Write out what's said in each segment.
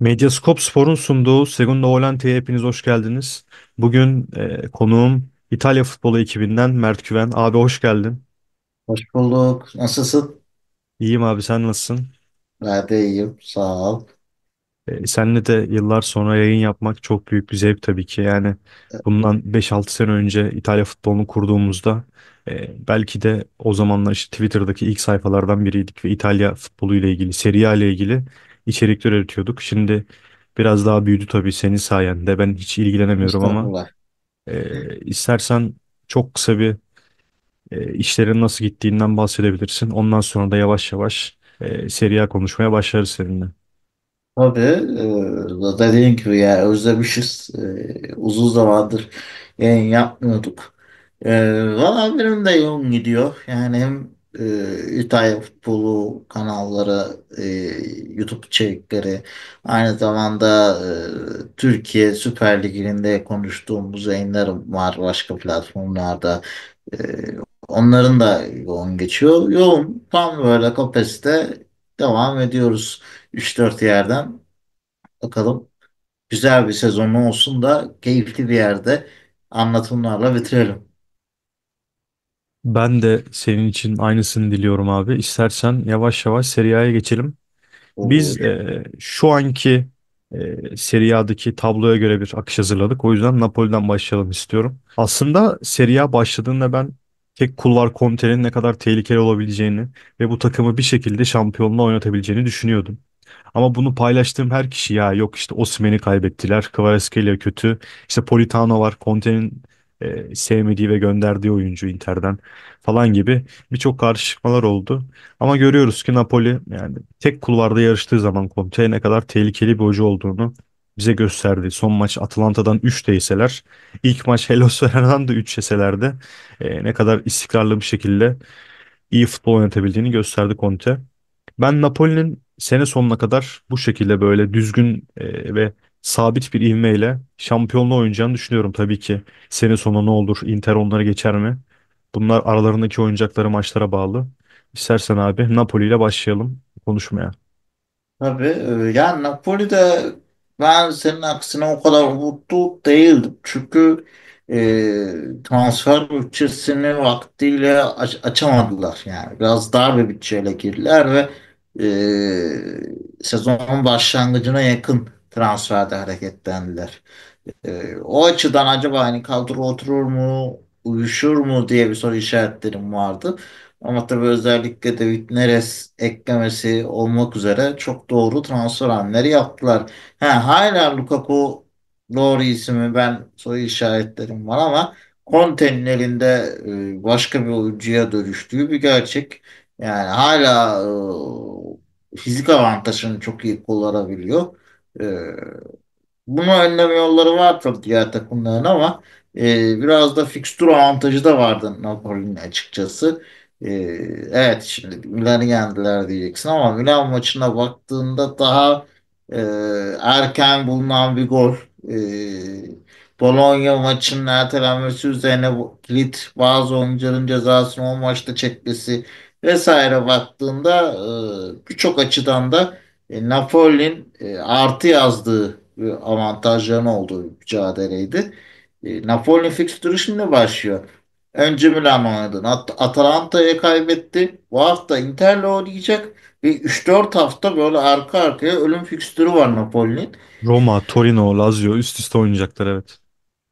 Medyaskop Spor'un sunduğu Segundo Volante'ye hepiniz hoş geldiniz. Bugün e, konuğum İtalya futbolu ekibinden Mert Güven. Abi hoş geldin. Hoş bulduk. Nasılsın? İyiyim abi sen nasılsın? Ben de iyiyim. Sağ ol. E, seninle de yıllar sonra yayın yapmak çok büyük bir zevk tabii ki. Yani bundan 5-6 sene önce İtalya futbolunu kurduğumuzda e, belki de o zamanlar işte Twitter'daki ilk sayfalardan biriydik ve İtalya futbolu ile ilgili, Serie A ile ilgili içerikler üretiyorduk. Şimdi biraz daha büyüdü tabii senin sayende. Ben hiç ilgilenemiyorum ama e, istersen çok kısa bir e, işlerin nasıl gittiğinden bahsedebilirsin. Ondan sonra da yavaş yavaş e, seriye konuşmaya başlarız seninle. Tabii e, dediğim gibi ya özlemişiz. E, uzun zamandır yayın yapmıyorduk. E, valla benim de yoğun gidiyor. Yani hem e, ee, İtalya futbolu kanalları, e, YouTube içerikleri, aynı zamanda e, Türkiye Süper Ligi'nde konuştuğumuz yayınlar var başka platformlarda. E, onların da yoğun geçiyor. Yoğun tam böyle kapasite devam ediyoruz 3-4 yerden. Bakalım güzel bir sezon olsun da keyifli bir yerde anlatımlarla bitirelim. Ben de senin için aynısını diliyorum abi. İstersen yavaş yavaş Serie A'ya geçelim. Olur. Biz e, şu anki e, Serie A'daki tabloya göre bir akış hazırladık. O yüzden Napoli'den başlayalım istiyorum. Aslında Serie A başladığında ben tek kulvar komitenin ne kadar tehlikeli olabileceğini ve bu takımı bir şekilde şampiyonluğa oynatabileceğini düşünüyordum. Ama bunu paylaştığım her kişi ya yok işte Osimhen'i kaybettiler, Kvaratskhelia kötü, işte Politano var, Conte'nin e, sevmediği ve gönderdiği oyuncu Inter'den falan gibi birçok karışıkmalar oldu. Ama görüyoruz ki Napoli yani tek kulvarda yarıştığı zaman Conte'ye ne kadar tehlikeli bir hoca olduğunu bize gösterdi. Son maç Atlantadan 3 değseler, ilk maç Hellas Verona'dan da 3 yeseler de e, ne kadar istikrarlı bir şekilde iyi futbol oynatabildiğini gösterdi Conte. Ben Napoli'nin sene sonuna kadar bu şekilde böyle düzgün e, ve sabit bir ivmeyle şampiyonluğa oynayacağını düşünüyorum tabii ki. Sene sonu ne olur? Inter onları geçer mi? Bunlar aralarındaki oyuncakları maçlara bağlı. İstersen abi Napoli ile başlayalım konuşmaya. Tabii e, yani Napoli'de ben senin aksine o kadar umutlu değildim. Çünkü e, transfer bütçesini vaktiyle aç açamadılar. Yani biraz dar bir bütçeyle girdiler ve e, sezonun başlangıcına yakın transferde hareketlendiler. E, o açıdan acaba hani kadro oturur mu, uyuşur mu diye bir soru işaretlerim vardı. Ama tabii özellikle David Neres eklemesi olmak üzere çok doğru transfer hamleleri yaptılar. Ha, hala Lukaku doğru ismi ben soru işaretlerim var ama Conte'nin elinde e, başka bir oyuncuya dönüştüğü bir gerçek. Yani hala e, fizik avantajını çok iyi kullanabiliyor. Ee, bunu önleme yolları var tabii diğer takımların ama e, biraz da fikstür avantajı da vardı Napoli'nin açıkçası. E, evet şimdi Milan'ı yendiler diyeceksin ama Milan maçına baktığında daha e, erken bulunan bir gol e, Bologna maçının ertelenmesi üzerine kilit bazı oyuncuların cezasını o maçta çekmesi vesaire baktığında e, birçok açıdan da e, Napoli'nin e, artı yazdığı e, avantajların olduğu mücadeleydi. E, Napoli'nin fikstürü şimdi başlıyor. Önce Milan oynadı. At Atalanta'ya kaybetti. Bu hafta Inter'le oynayacak. Ve 3-4 hafta böyle arka arkaya ölüm fikstürü var Napoli'nin. Roma, Torino, Lazio üst üste oynayacaklar evet.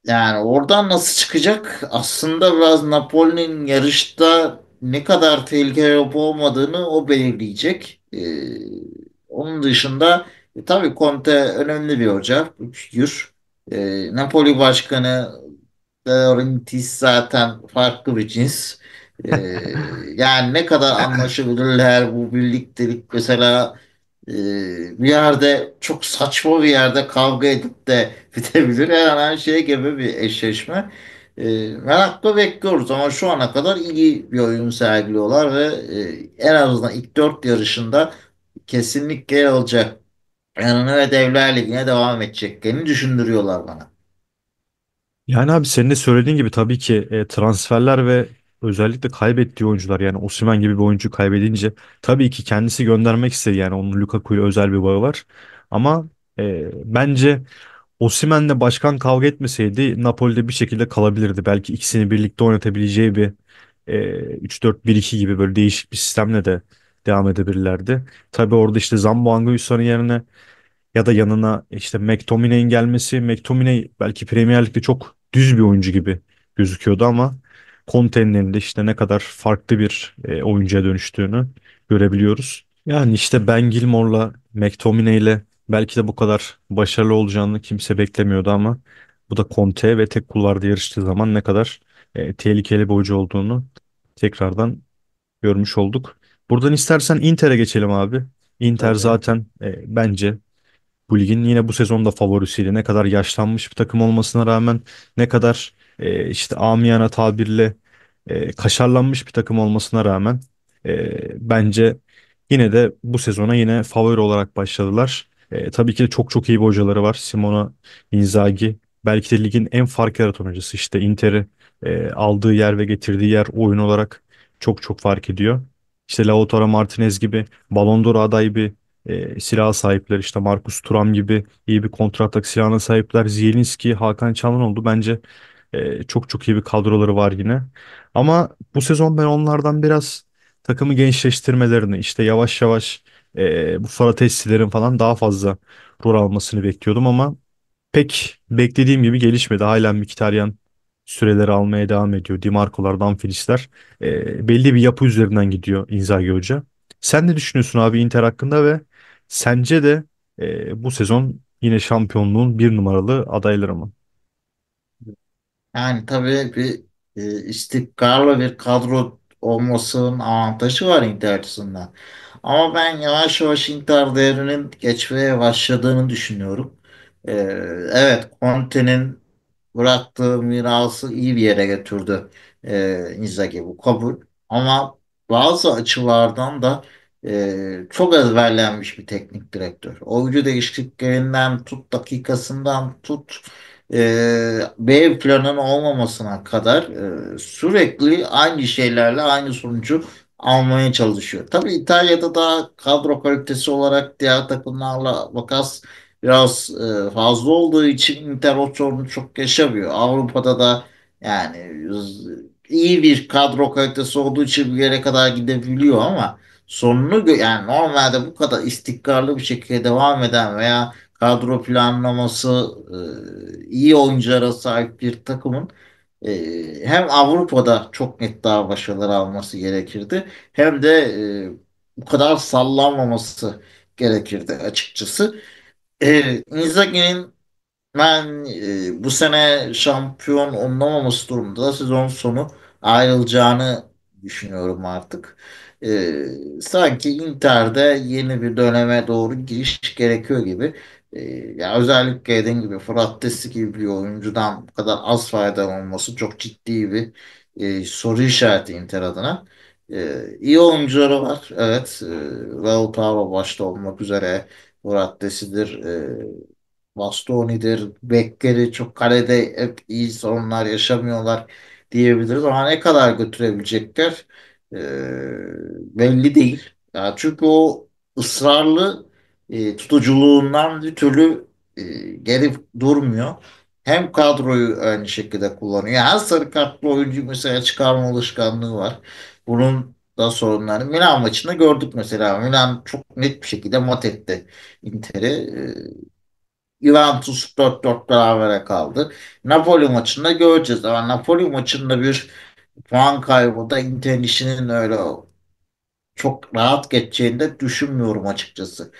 Yani oradan nasıl çıkacak? Aslında biraz Napoli'nin yarışta ne kadar tehlikeli yapıp olmadığını o belirleyecek. Ee, onun dışında e, tabii Conte önemli bir hoca. Figür. E, Napoli başkanı Laurentiis zaten farklı bir cins. E, yani ne kadar anlaşabilirler bu birliktelik mesela e, bir yerde çok saçma bir yerde kavga edip de bitebilir. Yani her şey gibi bir eşleşme. E, merakla bekliyoruz ama şu ana kadar iyi bir oyun sergiliyorlar ve e, en azından ilk dört yarışında kesinlikle olacak. alacak. Yani evet Devler Ligi'ne devam edeceklerini düşündürüyorlar bana. Yani abi senin de söylediğin gibi tabii ki e, transferler ve özellikle kaybettiği oyuncular yani Osimhen gibi bir oyuncu kaybedince tabii ki kendisi göndermek istedi yani onun Lukaku'yla özel bir bağı var. Ama e, bence Osimhen'le başkan kavga etmeseydi Napoli'de bir şekilde kalabilirdi. Belki ikisini birlikte oynatabileceği bir e, 3-4-1-2 gibi böyle değişik bir sistemle de devam edebilirlerdi. Tabi orada işte Zambo Anguissa'nın yerine ya da yanına işte McTominay'in gelmesi. McTominay belki Premier Lig'de çok düz bir oyuncu gibi gözüküyordu ama Conte'nin de işte ne kadar farklı bir e, oyuncuya dönüştüğünü görebiliyoruz. Yani işte Ben Gilmore'la ile belki de bu kadar başarılı olacağını kimse beklemiyordu ama bu da Conte ve tek kulvarda yarıştığı zaman ne kadar e, tehlikeli bir oyuncu olduğunu tekrardan görmüş olduk. Buradan istersen Inter'e geçelim abi. Inter Tabii. zaten e, bence bu ligin yine bu sezonda favorisiyle Ne kadar yaşlanmış bir takım olmasına rağmen ne kadar e, işte amiyana tabirle e, kaşarlanmış bir takım olmasına rağmen e, bence yine de bu sezona yine favori olarak başladılar. E, tabii ki de çok çok iyi bir hocaları var. Simona Inzaghi belki de ligin en fark yaratan hocası. İşte Inter'i e, aldığı yer ve getirdiği yer oyun olarak çok çok fark ediyor işte Lautaro Martinez gibi Ballon d'Or adayı bir e, silaha sahipler. İşte Marcus Turam gibi iyi bir kontratak silahına sahipler. Zielinski, Hakan Çalın oldu bence e, çok çok iyi bir kadroları var yine. Ama bu sezon ben onlardan biraz takımı gençleştirmelerini işte yavaş yavaş e, bu Faratestilerin falan daha fazla rol almasını bekliyordum ama pek beklediğim gibi gelişmedi. Hala Mkhitaryan süreleri almaya devam ediyor. Dimarco'lardan Filizler. E, ee, belli bir yapı üzerinden gidiyor Inzaghi Hoca. Sen ne düşünüyorsun abi Inter hakkında ve sence de e, bu sezon yine şampiyonluğun bir numaralı adayları mı? Yani tabii bir e, istikrarlı bir kadro olmasının avantajı var Inter açısından. Ama ben yavaş yavaş Inter değerinin geçmeye başladığını düşünüyorum. E, evet Conte'nin bıraktığı mirası iyi bir yere götürdü e, Inzaghi bu kabul. Ama bazı açılardan da e, çok ezberlenmiş bir teknik direktör. Oyuncu değişikliklerinden tut dakikasından tut e, B planın olmamasına kadar e, sürekli aynı şeylerle aynı sonucu almaya çalışıyor. Tabii İtalya'da daha kadro kalitesi olarak diğer takımlarla makas biraz e, fazla olduğu için Inter o sorunu çok yaşamıyor. Avrupa'da da yani iyi bir kadro kalitesi olduğu için bir yere kadar gidebiliyor ama sonunu yani normalde bu kadar istikrarlı bir şekilde devam eden veya kadro planlaması e, iyi oyunculara sahip bir takımın e, hem Avrupa'da çok net daha başarılar alması gerekirdi hem de bu kadar sallanmaması gerekirdi açıkçası. E, Inzaghi'nin ben e, bu sene şampiyon olmaması durumunda da sezon sonu ayrılacağını düşünüyorum artık. E, sanki Inter'de yeni bir döneme doğru giriş gerekiyor gibi. E, ee, yani özellikle dediğim gibi Fırat Testi gibi bir oyuncudan bu kadar az faydalanılması çok ciddi bir e, soru işareti Inter adına. E, iyi oyuncuları var. Evet. E, Raul başta olmak üzere Murattesi'dir, e, Bastoni'dir, Bekleri çok kalede hep iyi sorunlar yaşamıyorlar diyebiliriz. Ama ne kadar götürebilecekler e, belli değil. Yani çünkü o ısrarlı e, tutuculuğundan bir türlü e, geri durmuyor. Hem kadroyu aynı şekilde kullanıyor. her sarı kartlı oyuncu mesela çıkarma alışkanlığı var. Bunun da sorunlar. Milan maçında gördük mesela. Milan çok net bir şekilde mat etti Inter'i. Ee, Juventus 4-4 beraber kaldı. Napoli maçında göreceğiz ama Napoli maçında bir puan kaybı da Inter'in işinin öyle çok rahat geçeceğini de düşünmüyorum açıkçası.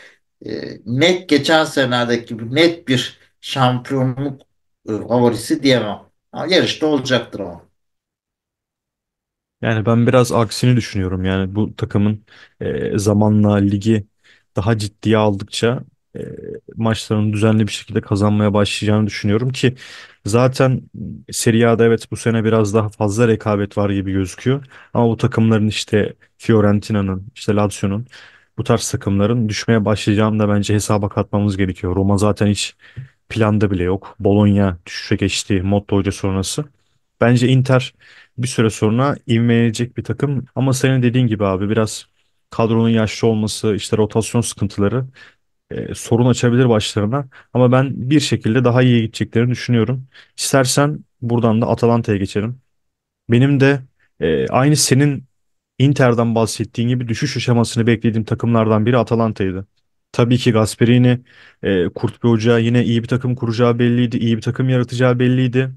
Ee, net geçen senelerdeki gibi net bir şampiyonluk e, favorisi diyemem. Ama yarışta olacaktır ama. Yani ben biraz aksini düşünüyorum. Yani bu takımın e, zamanla ligi daha ciddiye aldıkça e, maçlarını düzenli bir şekilde kazanmaya başlayacağını düşünüyorum ki zaten Serie A'da evet bu sene biraz daha fazla rekabet var gibi gözüküyor. Ama bu takımların işte Fiorentina'nın, işte Lazio'nun bu tarz takımların düşmeye başlayacağını da bence hesaba katmamız gerekiyor. Roma zaten hiç planda bile yok. Bologna düşüşe geçti Motta Hoca sonrası. Bence Inter bir süre sonra ivmelenecek bir takım. Ama senin dediğin gibi abi biraz kadronun yaşlı olması, işte rotasyon sıkıntıları e, sorun açabilir başlarına. Ama ben bir şekilde daha iyi gideceklerini düşünüyorum. İstersen buradan da Atalanta'ya geçelim. Benim de e, aynı senin Inter'dan bahsettiğin gibi düşüş aşamasını beklediğim takımlardan biri Atalanta'ydı. Tabii ki Gasperini e, kurt bir hoca yine iyi bir takım kuracağı belliydi, iyi bir takım yaratacağı belliydi.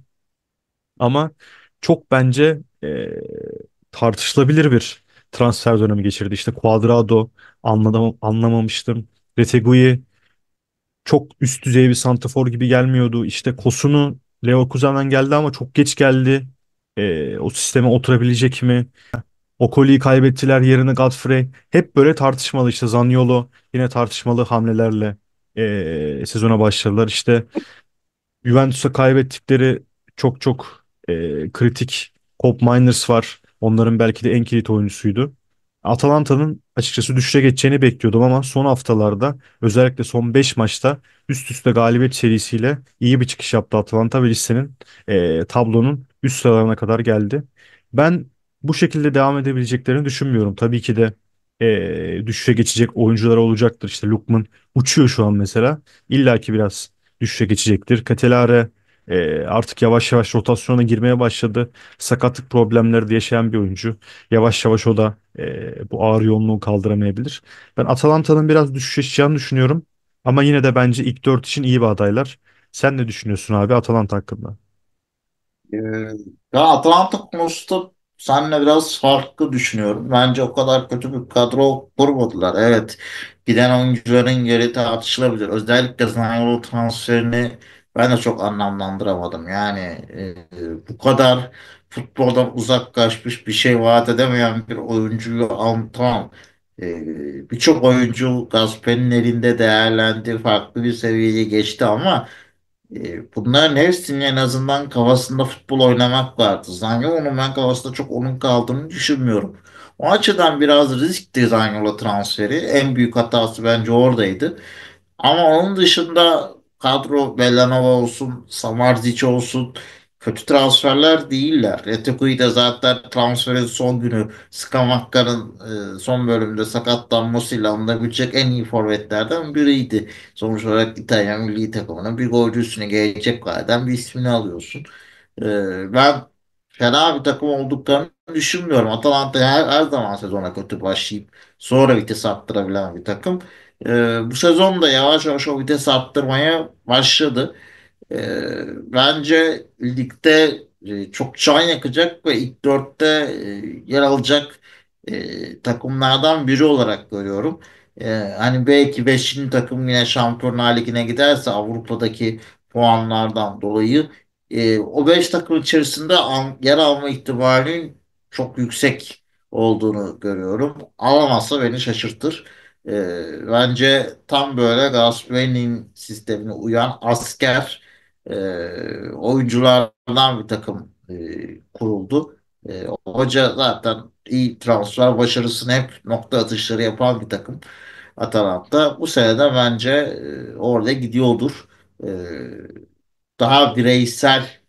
Ama çok bence e, tartışılabilir bir transfer dönemi geçirdi. İşte Cuadrado anladım, anlamamıştım. Retegui çok üst düzey bir santrafor gibi gelmiyordu. İşte Kosunu Leverkusen'den geldi ama çok geç geldi. E, o sisteme oturabilecek mi? Okoli'yi kaybettiler yerine Godfrey. Hep böyle tartışmalı işte Zaniolo yine tartışmalı hamlelerle e, sezona başladılar. İşte Juventus'a kaybettikleri çok çok e, kritik Cobb Miners var. Onların belki de en kilit oyuncusuydu. Atalanta'nın açıkçası düşüşe geçeceğini bekliyordum ama son haftalarda özellikle son 5 maçta üst üste galibiyet serisiyle iyi bir çıkış yaptı Atalanta ve listenin e, tablonun üst sıralarına kadar geldi. Ben bu şekilde devam edebileceklerini düşünmüyorum. Tabii ki de e, düşüşe geçecek oyuncular olacaktır. İşte Lukman uçuyor şu an mesela. İlla ki biraz düşüşe geçecektir. Katelare e, artık yavaş yavaş rotasyona girmeye başladı. Sakatlık problemleri de yaşayan bir oyuncu. Yavaş yavaş o da e, bu ağır yoğunluğu kaldıramayabilir. Ben Atalanta'nın biraz düşüş yaşayacağını düşünüyorum. Ama yine de bence ilk dört için iyi bir adaylar. Sen ne düşünüyorsun abi Atalanta hakkında? Ee, ya Atalanta konusunda senle biraz farklı düşünüyorum. Bence o kadar kötü bir kadro kurmadılar. Evet giden oyuncuların yeri tartışılabilir. Özellikle Zaniolo transferini ben de çok anlamlandıramadım. Yani e, bu kadar futboldan uzak kaçmış bir şey vaat edemeyen bir oyuncuyu al, tamam e, birçok oyuncu Gasper'in elinde değerlendi farklı bir seviyeye geçti ama e, bunların hepsinin en azından kafasında futbol oynamak vardı. Zanyolo'nun ben kafasında çok onun kaldığını düşünmüyorum. O açıdan biraz riskti Zanyolo transferi. En büyük hatası bence oradaydı. Ama onun dışında kadro Bellanova olsun, Samardzic olsun kötü transferler değiller. Eteku'yu da zaten transferin son günü Skamakka'nın e, son bölümde sakatlanmasıyla anlayabilecek en iyi forvetlerden biriydi. Sonuç olarak İtalyan milli takımının bir golcüsünü gelecek gayeden bir ismini alıyorsun. E, ben fena bir takım olduklarını düşünmüyorum. Atalanta her, her zaman sezona kötü başlayıp sonra vites attırabilen bir takım. E, bu sezon da yavaş yavaş o vites arttırmaya başladı. E, bence ligde e, çok can yakacak ve ilk dörtte e, yer alacak e, takımlardan biri olarak görüyorum. E, hani belki beşinci takım yine Şampiyonlar Ligi'ne giderse Avrupa'daki puanlardan dolayı e, o beş takım içerisinde an, yer alma ihtimalinin çok yüksek olduğunu görüyorum. Alamazsa beni şaşırtır. Ee, bence tam böyle Galatasaray'ın sistemine uyan asker e, oyunculardan bir takım e, kuruldu. E, hoca zaten iyi transfer başarısını hep nokta atışları yapan bir takım Atalanta. Bu sene de bence e, orada gidiyordur. E, daha bireysel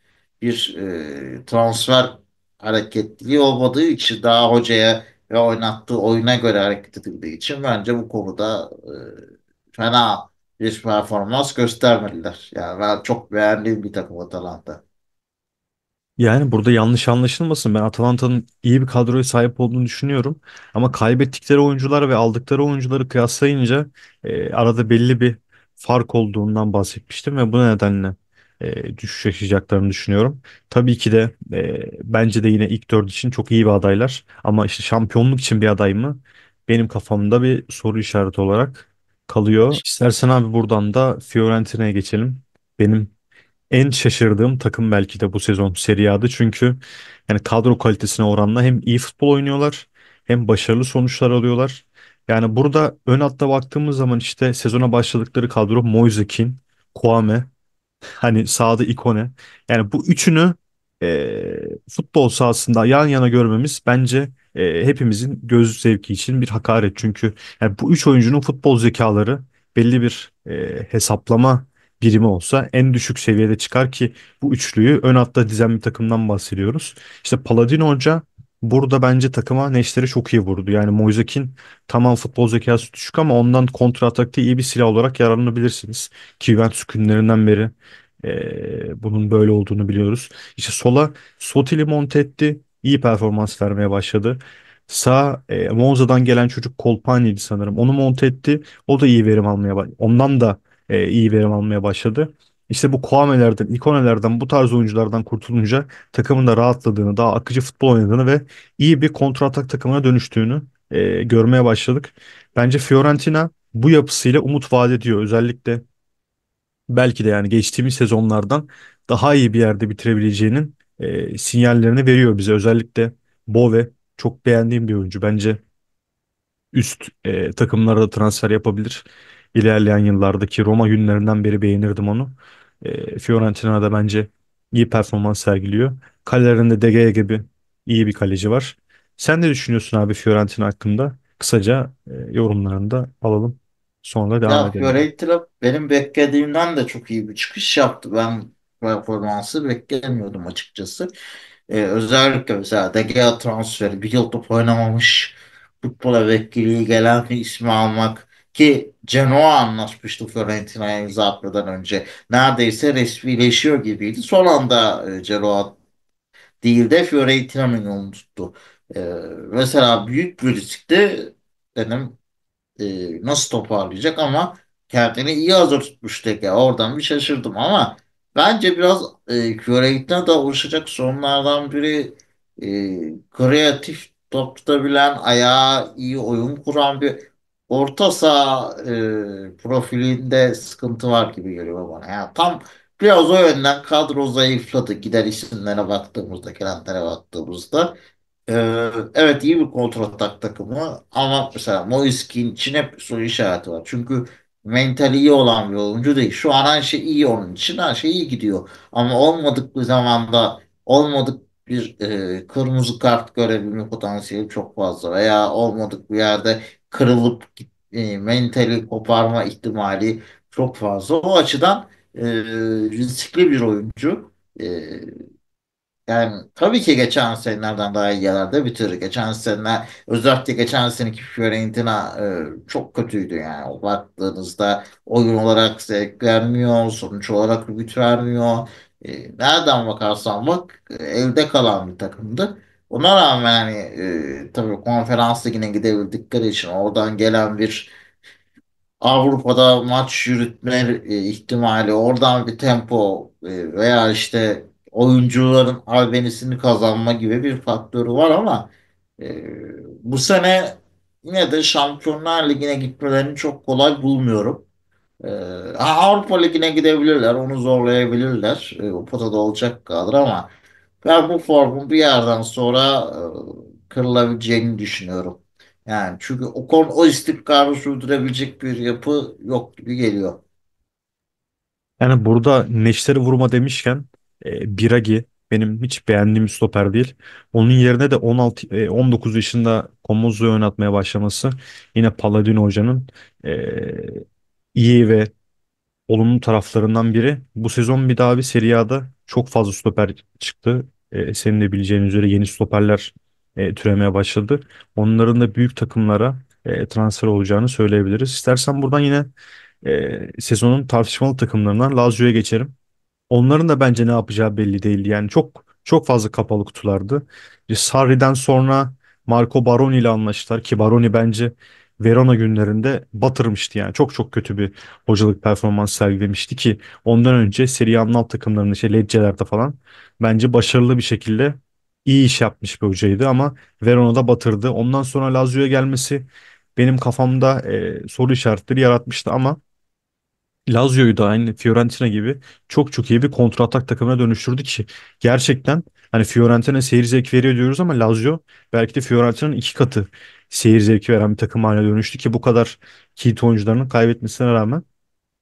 bir e, transfer hareketliliği olmadığı için daha hocaya ve oynattığı oyuna göre hareket edildiği için bence bu konuda e, fena bir performans göstermediler. Yani ben çok beğendiğim bir takım Atalanta. Yani burada yanlış anlaşılmasın. Ben Atalanta'nın iyi bir kadroya sahip olduğunu düşünüyorum. Ama kaybettikleri oyuncular ve aldıkları oyuncuları kıyaslayınca e, arada belli bir fark olduğundan bahsetmiştim ve bu nedenle e, düşüş yaşayacaklarını düşünüyorum. Tabii ki de e, bence de yine ilk dört için çok iyi bir adaylar. Ama işte şampiyonluk için bir aday mı? Benim kafamda bir soru işareti olarak kalıyor. İstersen abi buradan da Fiorentina'ya geçelim. Benim en şaşırdığım takım belki de bu sezon Serie A'dı Çünkü yani kadro kalitesine oranla hem iyi futbol oynuyorlar hem başarılı sonuçlar alıyorlar. Yani burada ön hatta baktığımız zaman işte sezona başladıkları kadro Moise Kean, Kwame, Hani sağda ikone. Yani bu üçünü e, futbol sahasında yan yana görmemiz bence e, hepimizin göz zevki için bir hakaret. Çünkü yani bu üç oyuncunun futbol zekaları belli bir e, hesaplama birimi olsa en düşük seviyede çıkar ki bu üçlüyü ön hatta dizen bir takımdan bahsediyoruz. İşte Paladin Hoca burada bence takıma Neşter'i çok iyi vurdu. Yani Moisekin tamam futbol zekası düşük ama ondan kontra atakta iyi bir silah olarak yararlanabilirsiniz. Ki Juventus günlerinden beri e, bunun böyle olduğunu biliyoruz. İşte sola Sotili etti, iyi performans vermeye başladı. Sağ e, Monza'dan gelen çocuk Kolpani'ydi sanırım. Onu monte etti. O da iyi verim almaya başladı. Ondan da e, iyi verim almaya başladı. İşte bu Kuame'lerden, ikonelerden, bu tarz oyunculardan kurtulunca takımın da rahatladığını, daha akıcı futbol oynadığını ve iyi bir kontratak takımına dönüştüğünü e, görmeye başladık. Bence Fiorentina bu yapısıyla umut vaat ediyor. Özellikle belki de yani geçtiğimiz sezonlardan daha iyi bir yerde bitirebileceğinin e, sinyallerini veriyor bize. Özellikle Bove çok beğendiğim bir oyuncu. Bence üst e, takımlara da transfer yapabilir. İlerleyen yıllardaki Roma günlerinden beri beğenirdim onu. E, da bence iyi performans sergiliyor. Kalelerinde De Gea gibi iyi bir kaleci var. Sen ne düşünüyorsun abi Fiorentina hakkında? Kısaca e, yorumlarını da alalım. Sonra devam Ya edelim. Fiorentina benim beklediğimden de çok iyi bir çıkış yaptı. Ben performansı beklemiyordum açıkçası. Ee, özellikle mesela De Gea transferi, bir yıl top oynamamış futbola vekili gelen bir ismi almak ki Genoa anlaşmıştı Florentina'ya imza atmadan önce. Neredeyse resmileşiyor gibiydi. Son anda e, Genoa değil de Fiorentina'nın yolunu tuttu. E, mesela büyük bir riskti. Dedim e, nasıl toparlayacak ama kendini iyi hazır tutmuş Teke. Oradan bir şaşırdım ama bence biraz e, Fiorentina'da oluşacak sorunlardan biri e, kreatif top tutabilen, ayağı iyi oyun kuran bir orta saha e, profilinde sıkıntı var gibi geliyor bana. Yani tam biraz o yönden kadro zayıfladı. Gider isimlere baktığımızda, gelenlere baktığımızda. E, evet iyi bir kontrol kontratak takımı ama mesela Moiskin için hep soru işareti var. Çünkü mental iyi olan bir oyuncu değil. Şu an her şey iyi onun için her şey iyi gidiyor. Ama olmadık bir zamanda olmadık bir e, kırmızı kart görebilme potansiyeli çok fazla veya olmadık bir yerde kırılıp e, mentali koparma ihtimali çok fazla. O açıdan e, riskli bir oyuncu. E, yani tabii ki geçen senelerden daha iyi yerlerde bitirir. Geçen seneler özellikle geçen seneki Fiorentina e, çok kötüydü yani. o Baktığınızda oyun olarak zevk vermiyor, sonuç olarak güç vermiyor. E, nereden bakarsan bak e, elde kalan bir takımdı. Ona rağmen hani e, tabii konferans ligine gidebildikleri için oradan gelen bir Avrupa'da maç yürütme e, ihtimali, oradan bir tempo e, veya işte oyuncuların albenisini kazanma gibi bir faktörü var ama e, bu sene yine de Şampiyonlar Ligi'ne gitmelerini çok kolay bulmuyorum. E, Avrupa Ligi'ne gidebilirler, onu zorlayabilirler. E, o potada olacak kadar ama ben bu formun bir yerden sonra e, kırılabileceğini düşünüyorum. Yani çünkü o konu o istikrarı sürdürebilecek bir yapı yok gibi geliyor. Yani burada neşteri vurma demişken e, Biragi benim hiç beğendiğim stoper değil. Onun yerine de 16 e, 19 yaşında Komozlu'yu oynatmaya başlaması yine Paladino hocanın e, iyi ve olumlu taraflarından biri. Bu sezon bir daha bir Serie A'da çok fazla stoper çıktı. E, senin de bileceğin üzere yeni stoperler e, türemeye başladı. Onların da büyük takımlara e, transfer olacağını söyleyebiliriz. İstersen buradan yine e, sezonun tartışmalı takımlarından Lazio'ya geçerim. Onların da bence ne yapacağı belli değildi. Yani çok çok fazla kapalı kutulardı. E, Sarri'den sonra Marco Baroni ile anlaştılar ki Baroni bence Verona günlerinde batırmıştı yani. Çok çok kötü bir hocalık performans sergilemişti ki ondan önce Serie A'nın alt takımlarında şey Lecce'lerde falan bence başarılı bir şekilde iyi iş yapmış bir hocaydı ama Verona'da batırdı. Ondan sonra Lazio'ya gelmesi benim kafamda e, soru işaretleri yaratmıştı ama Lazio'yu da aynı Fiorentina gibi çok çok iyi bir kontratak takımına dönüştürdü ki gerçekten hani Fiorentina seyir zevk veriyor diyoruz ama Lazio belki de Fiorentina'nın iki katı seyir zevki veren bir takım haline dönüştü ki bu kadar kilit oyuncularını kaybetmesine rağmen.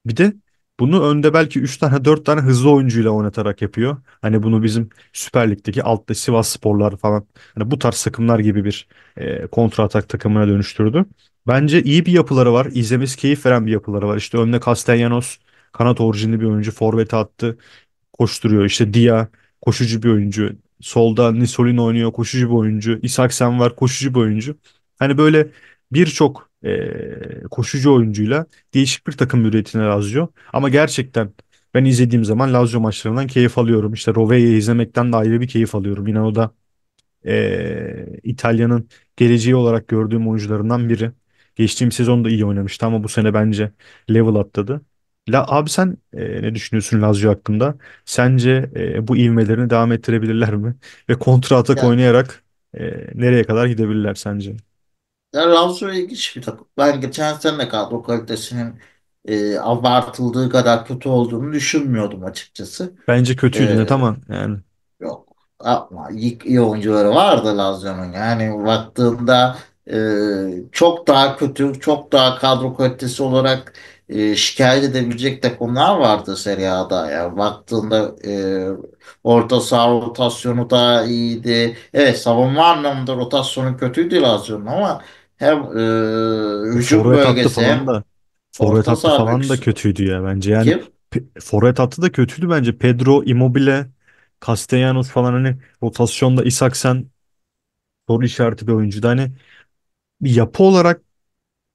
Bir de bunu önde belki 3 tane 4 tane hızlı oyuncuyla oynatarak yapıyor. Hani bunu bizim Süper Lig'deki altta Sivas Sporlar falan hani bu tarz takımlar gibi bir e, kontra atak takımına dönüştürdü. Bence iyi bir yapıları var. İzlemesi keyif veren bir yapıları var. İşte önde Castellanos kanat orijinli bir oyuncu forvete attı. Koşturuyor. İşte Dia koşucu bir oyuncu. Solda Nisolin oynuyor koşucu bir oyuncu. Isaksen var koşucu bir oyuncu. Hani böyle birçok e, koşucu oyuncuyla değişik bir takım üretine Lazio. Ama gerçekten ben izlediğim zaman Lazio maçlarından keyif alıyorum. İşte Rove'yi izlemekten de ayrı bir keyif alıyorum. Yine o da e, İtalya'nın geleceği olarak gördüğüm oyuncularından biri. Geçtiğim sezon da iyi oynamıştı ama bu sene bence level atladı. La, abi sen e, ne düşünüyorsun Lazio hakkında? Sence e, bu ivmelerini devam ettirebilirler mi? Ve kontra atak yani, oynayarak e, nereye kadar gidebilirler sence? Ya Lazio ilginç bir takım. Ben geçen sene kadro kalitesinin e, abartıldığı kadar kötü olduğunu düşünmüyordum açıkçası. Bence kötüydü E, tamam yani. Yok. Yapma. İyi, iyi oyuncuları vardı Lazio'nun. Yani baktığında e, çok daha kötü, çok daha kadro kalitesi olarak e, şikayet edebilecek takımlar vardı Serie A'da. Yani baktığında e, orta saha rotasyonu da iyiydi. Evet savunma anlamında rotasyonu kötüydü Lazio'nun ama hem e, hücum Forvet bölgesi hem falan da forvet orta hattı saha falan da kötüydü ya bence. Yani Kim? Pe- forvet hattı da kötüydü bence. Pedro, Immobile, Castellanos falan hani rotasyonda Isaksen soru işareti bir oyuncuydu. Hani yapı olarak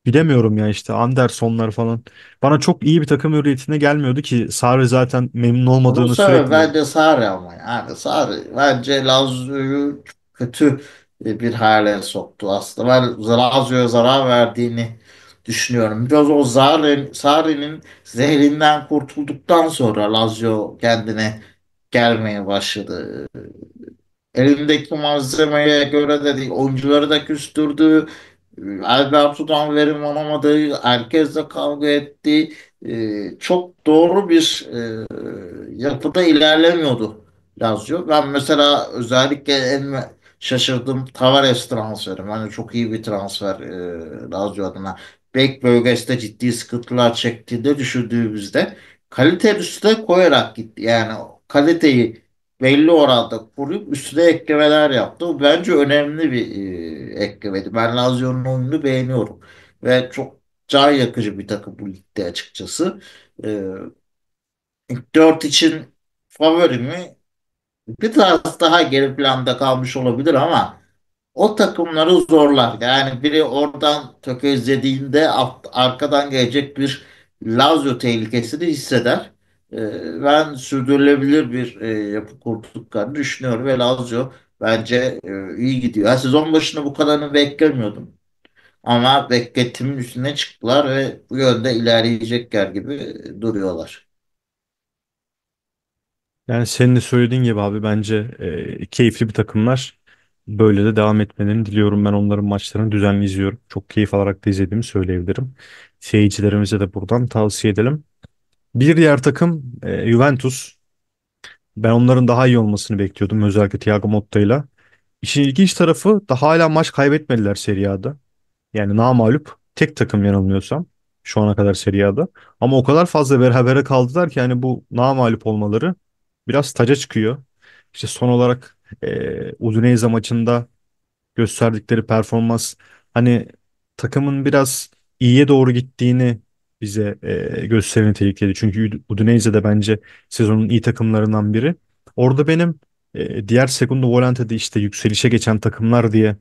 bilemiyorum ya işte Andersonlar falan. Bana çok iyi bir takım hürriyetine gelmiyordu ki sarı zaten memnun Bunu olmadığını söyle sürekli bence sarı ama yani sarı bence Lazio'yu çok kötü e, bir hale soktu aslında. Ben Lazio'ya zarar verdiğini düşünüyorum. Biraz o Sarri'nin Sarri zehrinden kurtulduktan sonra Lazio kendine gelmeye başladı. Elindeki malzemeye göre de değil, oyuncuları da küstürdü. Albertudan verim alamadığı, herkesle kavga etti. E, çok doğru bir e, yapıda ilerlemiyordu Lazio. Ben mesela özellikle en şaşırdım. Tavares transferi. Yani çok iyi bir transfer e, Lazio adına. Bek bölgesinde ciddi sıkıntılar çektiğinde düşündüğümüzde kalite üstüne koyarak gitti. Yani kaliteyi belli oranda kurup üstüne eklemeler yaptı. Bu bence önemli bir e, eklemeydi. Ben Lazio'nun oyununu beğeniyorum. Ve çok can yakıcı bir takım bu ligde açıkçası. E, 4 için favori mi? biraz daha geri planda kalmış olabilir ama o takımları zorlar. Yani biri oradan tökezlediğinde arkadan gelecek bir Lazio tehlikesini hisseder. Ee, ben sürdürülebilir bir e, yapı kurduklarını düşünüyorum ve Lazio bence e, iyi gidiyor. Yani sezon başında bu kadarını beklemiyordum. Ama bekletimin üstüne çıktılar ve bu yönde ilerleyecekler gibi duruyorlar. Yani senin de söylediğin gibi abi bence e, keyifli bir takımlar. Böyle de devam etmelerini diliyorum. Ben onların maçlarını düzenli izliyorum. Çok keyif alarak da izlediğimi söyleyebilirim. Seyircilerimize de buradan tavsiye edelim. Bir diğer takım e, Juventus. Ben onların daha iyi olmasını bekliyordum. Özellikle Thiago Motta'yla. İşin ilginç tarafı da hala maç kaybetmediler Serie A'da. Yani namağlup tek takım yanılmıyorsam şu ana kadar Serie A'da. Ama o kadar fazla berabere kaldılar ki yani bu namağlup olmaları biraz taca çıkıyor. İşte son olarak e, Udinese maçında gösterdikleri performans hani takımın biraz iyiye doğru gittiğini bize e, gösteren nitelikledi. Çünkü Udinese de bence sezonun iyi takımlarından biri. Orada benim e, diğer Segundo Volante'de işte yükselişe geçen takımlar diye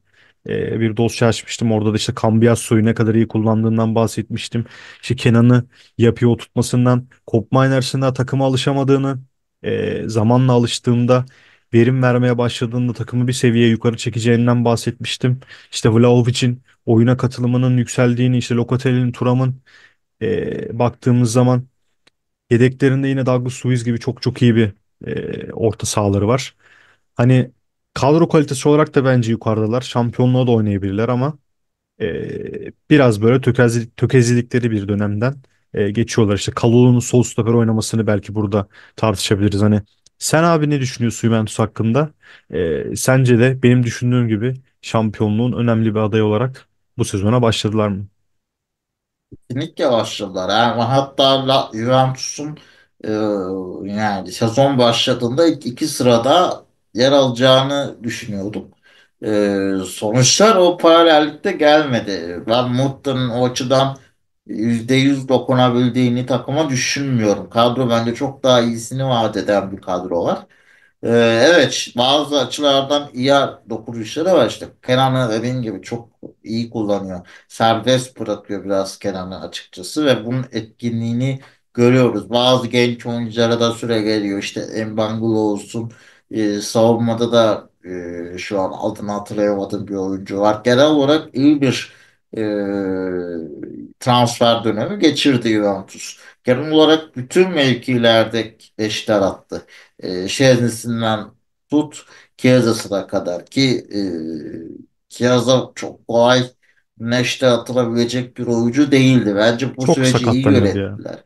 e, bir dosya açmıştım. Orada da işte Cambiasso'yu ne kadar iyi kullandığından bahsetmiştim. İşte Kenan'ı yapıya oturtmasından, Kopp Miners'ın da takıma alışamadığını ee, zamanla alıştığımda verim vermeye başladığında takımı bir seviye yukarı çekeceğinden bahsetmiştim. İşte Vlaovic'in oyuna katılımının yükseldiğini, işte Locatelli'nin, Turam'ın e, baktığımız zaman yedeklerinde yine Douglas suiz gibi çok çok iyi bir e, orta sahaları var. Hani kadro kalitesi olarak da bence yukarıdalar. Şampiyonluğa da oynayabilirler ama e, biraz böyle tökezilik, tökezlilikleri bir dönemden e, geçiyorlar. İşte Kalulu'nun sol stoper oynamasını belki burada tartışabiliriz. Hani sen abi ne düşünüyorsun Juventus hakkında? E, sence de benim düşündüğüm gibi şampiyonluğun önemli bir adayı olarak bu sezona başladılar mı? Kesinlikle başladılar. Yani hatta La, Juventus'un e, yani sezon başladığında ilk iki sırada yer alacağını düşünüyordum. E, sonuçlar o paralellikte gelmedi. Ben Mutlu'nun o açıdan %100 dokunabildiğini takıma düşünmüyorum. Kadro bence çok daha iyisini vaat eden bir kadro var. Ee, evet bazı açılardan iyi e dokunuşları var işte. Kenan'ı dediğim gibi çok iyi kullanıyor. Serbest bırakıyor biraz Kenan'ı açıkçası ve bunun etkinliğini görüyoruz. Bazı genç oyunculara da süre geliyor. İşte Mbangulu olsun. Ee, savunmada da e, şu an adını hatırlayamadığım bir oyuncu var. Genel olarak iyi bir e, transfer dönemi geçirdi Juventus. Genel olarak bütün mevkilerde eşler attı. E, ee, Şeznisinden tut Kiyaza'sına kadar ki e, Kiyaza çok kolay neşte atılabilecek bir oyuncu değildi. Bence bu çok süreci iyi yönettiler.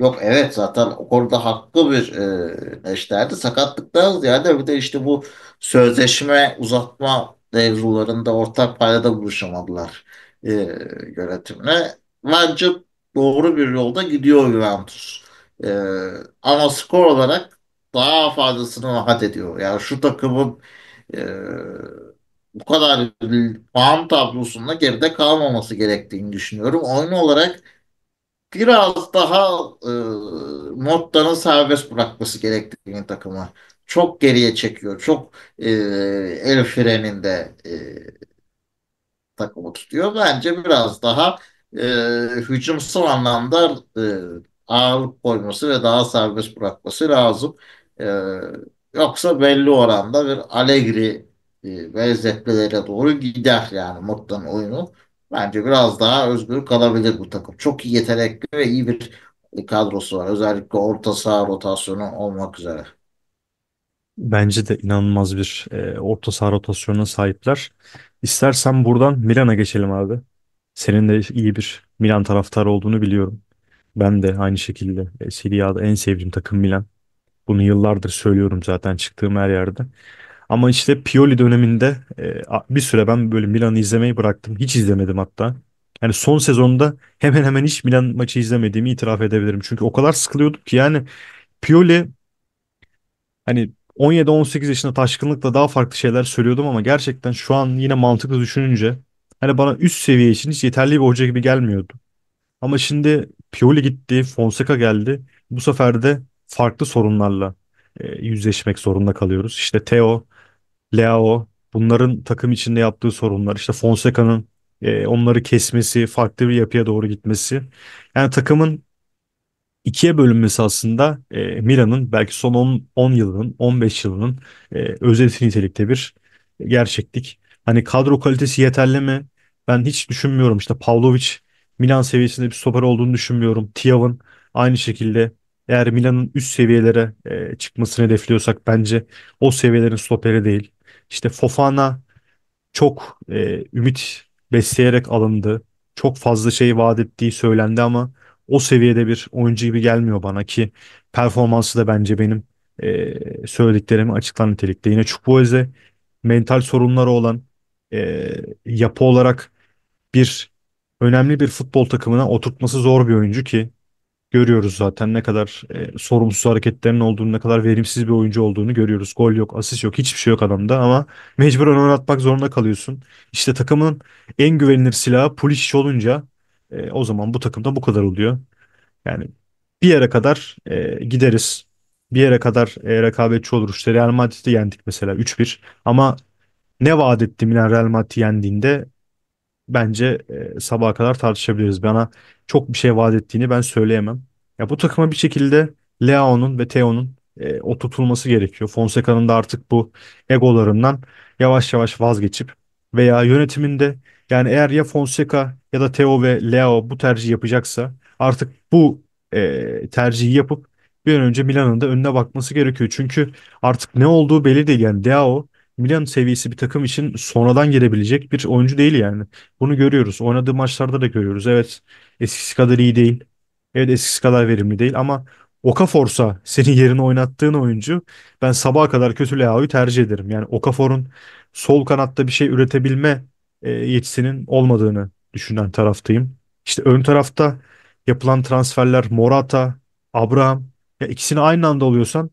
Yok evet zaten o konuda haklı bir e, neşterdi. Sakatlıktan ziyade bir de işte bu sözleşme uzatma mevzularında ortak payda buluşamadılar e, yönetimine. Bence doğru bir yolda gidiyor Juventus. E, ama skor olarak daha fazlasını vaat ediyor. Yani şu takımın e, bu kadar puan tablosunda geride kalmaması gerektiğini düşünüyorum. Oyun olarak biraz daha e, Motta'nın serbest bırakması gerektiğini takıma. Çok geriye çekiyor. Çok e, el freninde e, takımı tutuyor. Bence biraz daha e, hücumsal anlamda e, ağırlık koyması ve daha serbest bırakması lazım. E, yoksa belli oranda bir Allegri e, benzetmelere doğru gider yani Motta'nın oyunu. Bence biraz daha özgür kalabilir bu takım. Çok iyi yetenekli ve iyi bir kadrosu var. Özellikle orta saha rotasyonu olmak üzere. Bence de inanılmaz bir e, orta saha rotasyonuna sahipler. İstersen buradan Milan'a geçelim abi. Senin de iyi bir Milan taraftarı olduğunu biliyorum. Ben de aynı şekilde e, Serie A'da en sevdiğim takım Milan. Bunu yıllardır söylüyorum zaten çıktığım her yerde. Ama işte Pioli döneminde e, bir süre ben böyle Milan'ı izlemeyi bıraktım. Hiç izlemedim hatta. Yani son sezonda hemen hemen hiç Milan maçı izlemediğimi itiraf edebilirim. Çünkü o kadar sıkılıyordum ki yani Pioli hani 17-18 yaşında taşkınlıkla daha farklı şeyler söylüyordum ama gerçekten şu an yine mantıklı düşününce hani bana üst seviye için hiç yeterli bir hoca gibi gelmiyordu. Ama şimdi Pioli gitti, Fonseca geldi. Bu sefer de farklı sorunlarla e, yüzleşmek zorunda kalıyoruz. İşte Theo, Leo, bunların takım içinde yaptığı sorunlar, İşte Fonseca'nın e, onları kesmesi, farklı bir yapıya doğru gitmesi. Yani takımın ikiye bölünmesi aslında e, Milan'ın belki son 10, 10 yılının, 15 yılının e, özeti nitelikte bir gerçeklik. Hani kadro kalitesi yeterli mi? Ben hiç düşünmüyorum. İşte Pavlovic Milan seviyesinde bir stoper olduğunu düşünmüyorum. Tiav'ın aynı şekilde eğer Milan'ın üst seviyelere e, çıkmasını hedefliyorsak bence o seviyelerin stoperi değil. İşte Fofana çok e, ümit besleyerek alındı. Çok fazla şey vaat ettiği söylendi ama o seviyede bir oyuncu gibi gelmiyor bana ki performansı da bence benim e, söylediklerimi açıklan nitelikte. Yine Çukwueze mental sorunları olan e, yapı olarak bir önemli bir futbol takımına oturtması zor bir oyuncu ki görüyoruz zaten ne kadar e, sorumsuz hareketlerinin olduğunu, ne kadar verimsiz bir oyuncu olduğunu görüyoruz. Gol yok, asist yok, hiçbir şey yok adamda ama mecbur onu oynatmak zorunda kalıyorsun. İşte takımın en güvenilir silahı Pulisic olunca e, o zaman bu takımda bu kadar oluyor. Yani bir yere kadar e, gideriz. Bir yere kadar e, rekabetçi oluruz. İşte Real Madrid'i yendik mesela 3-1. Ama ne vaat etti Milan Real Madrid'i yendiğinde bence e, sabaha kadar tartışabiliriz. Bana çok bir şey vaat ettiğini ben söyleyemem. Ya bu takıma bir şekilde Leao'nun ve Teo'nun e, oturtulması gerekiyor. Fonseca'nın da artık bu egolarından yavaş yavaş vazgeçip veya yönetiminde yani eğer ya Fonseca ya da Theo ve Leo bu tercihi yapacaksa artık bu e, tercihi yapıp bir an önce Milan'ın da önüne bakması gerekiyor. Çünkü artık ne olduğu belli değil. Yani Leo Milan seviyesi bir takım için sonradan gelebilecek bir oyuncu değil yani. Bunu görüyoruz. Oynadığı maçlarda da görüyoruz. Evet eskisi kadar iyi değil. Evet eskisi kadar verimli değil ama Okafor'sa senin yerine oynattığın oyuncu ben sabaha kadar kötü Leao'yu tercih ederim. Yani Okafor'un sol kanatta bir şey üretebilme e, yetisinin olmadığını düşünen taraftayım. İşte ön tarafta yapılan transferler Morata, Abraham ya ikisini aynı anda oluyorsan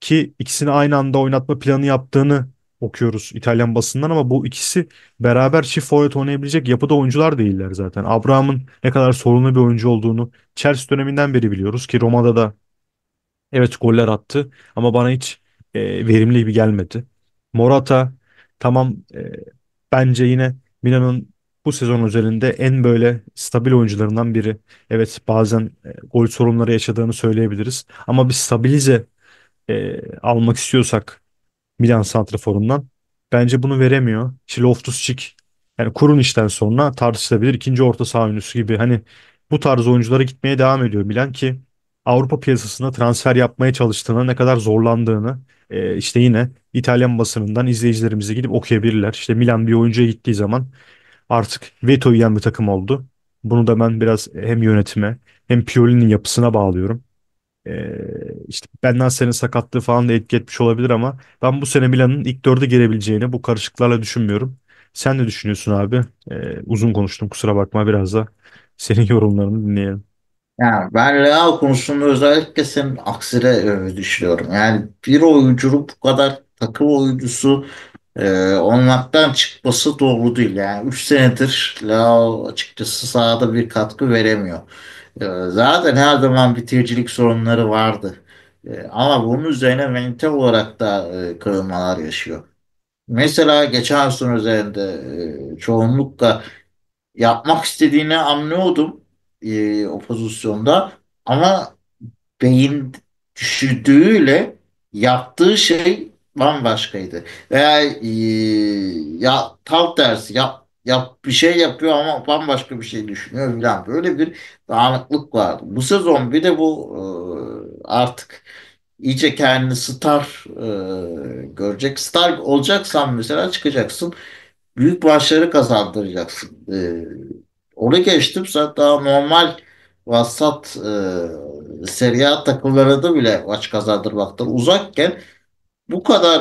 ki ikisini aynı anda oynatma planı yaptığını okuyoruz İtalyan basından ama bu ikisi beraber çift forvet oynayabilecek yapıda oyuncular değiller zaten. Abraham'ın ne kadar sorunlu bir oyuncu olduğunu Chelsea döneminden beri biliyoruz ki Roma'da da evet goller attı ama bana hiç e, verimli gibi gelmedi. Morata tamam e, bence yine Milan'ın bu sezon üzerinde en böyle stabil oyuncularından biri. Evet bazen e, gol sorunları yaşadığını söyleyebiliriz. Ama bir stabilize e, almak istiyorsak Milan santraforundan bence bunu veremiyor. İşte Loftus-Cheek yani kurun işten sonra tartışılabilir ikinci orta saha oyuncusu gibi hani bu tarz oyunculara gitmeye devam ediyor Milan ki Avrupa piyasasında transfer yapmaya çalıştığına ne kadar zorlandığını e, işte yine İtalyan basınından izleyicilerimize gidip okuyabilirler. İşte Milan bir oyuncuya gittiği zaman artık veto yiyen bir takım oldu. Bunu da ben biraz hem yönetime hem Pioli'nin yapısına bağlıyorum. Ee, işte Ben Nasser'in sakatlığı falan da etki etmiş olabilir ama ben bu sene Milan'ın ilk dörde girebileceğini bu karışıklarla düşünmüyorum. Sen ne düşünüyorsun abi? Ee, uzun konuştum kusura bakma biraz da senin yorumlarını dinleyelim. Yani ben Leao konusunda özellikle senin aksine e, düşünüyorum. Yani bir oyuncunun bu kadar takım oyuncusu e, olmaktan çıkması doğru değil. Yani 3 senedir Leao açıkçası sahada bir katkı veremiyor. E, zaten her zaman bitiricilik sorunları vardı. E, ama bunun üzerine mental olarak da e, kırılmalar yaşıyor. Mesela geçen sezon üzerinde e, çoğunlukla yapmak istediğini anlıyordum e, o pozisyonda ama beyin düşündüğüyle yaptığı şey bambaşkaydı. Veya e, ya tam tersi yap, yap bir şey yapıyor ama bambaşka bir şey düşünüyor falan. Böyle bir dağınıklık vardı. Bu sezon bir de bu e, artık iyice kendini star e, görecek. Star olacaksan mesela çıkacaksın. Büyük maçları kazandıracaksın. E, onu geçtim zaten normal vasat e, Serie A takımlarında bile maç kazandırmaktan uzakken bu kadar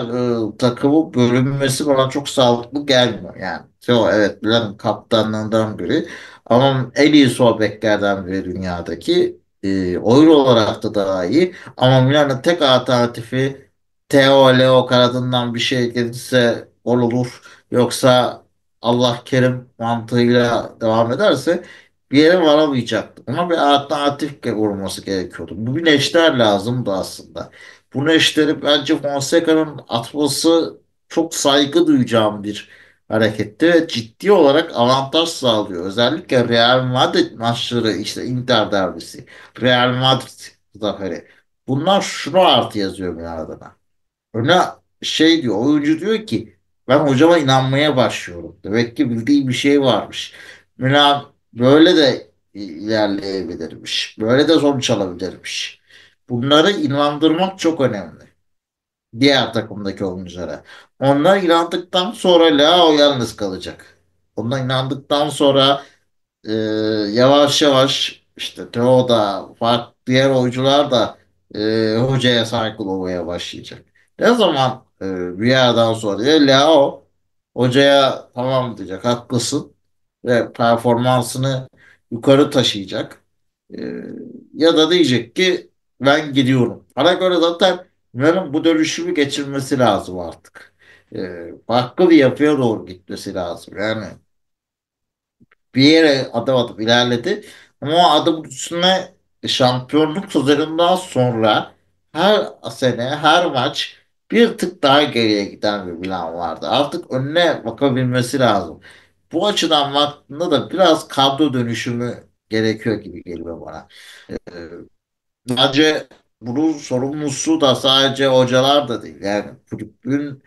e, takımı bölünmesi bana çok sağlıklı gelmiyor. Yani Teo evet Milan kaptanlığından biri ama en iyi sol beklerden biri dünyadaki. E, oyun olarak da daha iyi ama Milan'ın tek alternatifi Teo Leo kanadından bir şey gelirse olur. Yoksa Allah kerim mantığıyla devam ederse bir yere varamayacaktı. Ona bir alternatif vurması gerekiyordu. Bu bir neşter lazımdı aslında. Bu neşteri bence Fonseca'nın atması çok saygı duyacağım bir harekette ve ciddi olarak avantaj sağlıyor. Özellikle Real Madrid maçları işte Inter derbisi, Real Madrid zaferi. Bunlar şunu artı yazıyor bir adına. Öne şey diyor, oyuncu diyor ki ben hocama inanmaya başlıyorum. Demek ki bildiği bir şey varmış. Münam böyle de ilerleyebilirmiş. Böyle de sonuç alabilirmiş. Bunları inandırmak çok önemli. Diğer takımdaki oyunculara. Onlar inandıktan sonra Leao yalnız kalacak. Onlar inandıktan sonra e, yavaş yavaş işte Teo da diğer oyuncular da e, hocaya saygılı olmaya başlayacak. Ne zaman e, ee, bir yerden sonra Leao hocaya tamam diyecek haklısın ve performansını yukarı taşıyacak. E, ya da diyecek ki ben gidiyorum. Bana göre zaten Müller'ın bu dönüşümü geçirmesi lazım artık. E, farklı bir yapıya doğru gitmesi lazım. Yani bir yere adım adım ilerledi. Ama o adım üstüne şampiyonluk sezonundan sonra her sene, her maç bir tık daha geriye giden bir plan vardı. Artık önüne bakabilmesi lazım. Bu açıdan baktığında da biraz kadro dönüşümü gerekiyor gibi geliyor bana. Ee, bence bunun sorumlusu da sadece hocalar da değil. Yani kulübün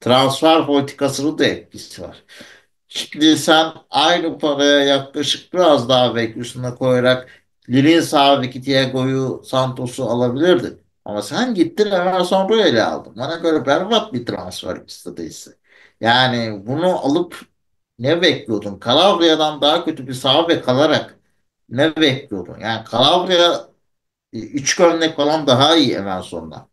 transfer politikasının da etkisi var. Şimdi sen aynı paraya yaklaşık biraz daha belki üstüne koyarak Lilin sağdaki Diego'yu Santos'u alabilirdin. Ama sen gittin Emerson Royal'i aldın. Bana göre berbat bir transfer stratejisi. Yani bunu alıp ne bekliyordun? Kalabria'dan daha kötü bir sağ kalarak ne bekliyordun? Yani Calabria e, üç gömlek falan daha iyi Emerson'dan.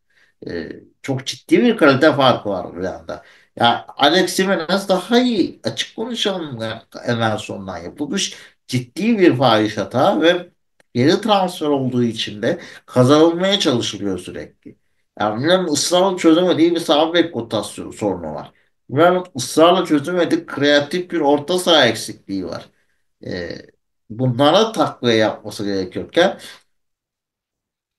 Ee, çok ciddi bir kalite farkı var bir anda. Ya Alex Jimenez daha iyi. Açık konuşalım Emerson'dan yapılmış ciddi bir fahiş hata ve Yeni transfer olduğu için de kazanılmaya çalışılıyor sürekli. Yani Milan'ın ısrarla çözemediği bir sağ bek rotasyonu sorunu var. Milan'ın ısrarla çözemediği kreatif bir orta saha eksikliği var. Ee, bunlara takviye yapması gerekiyorken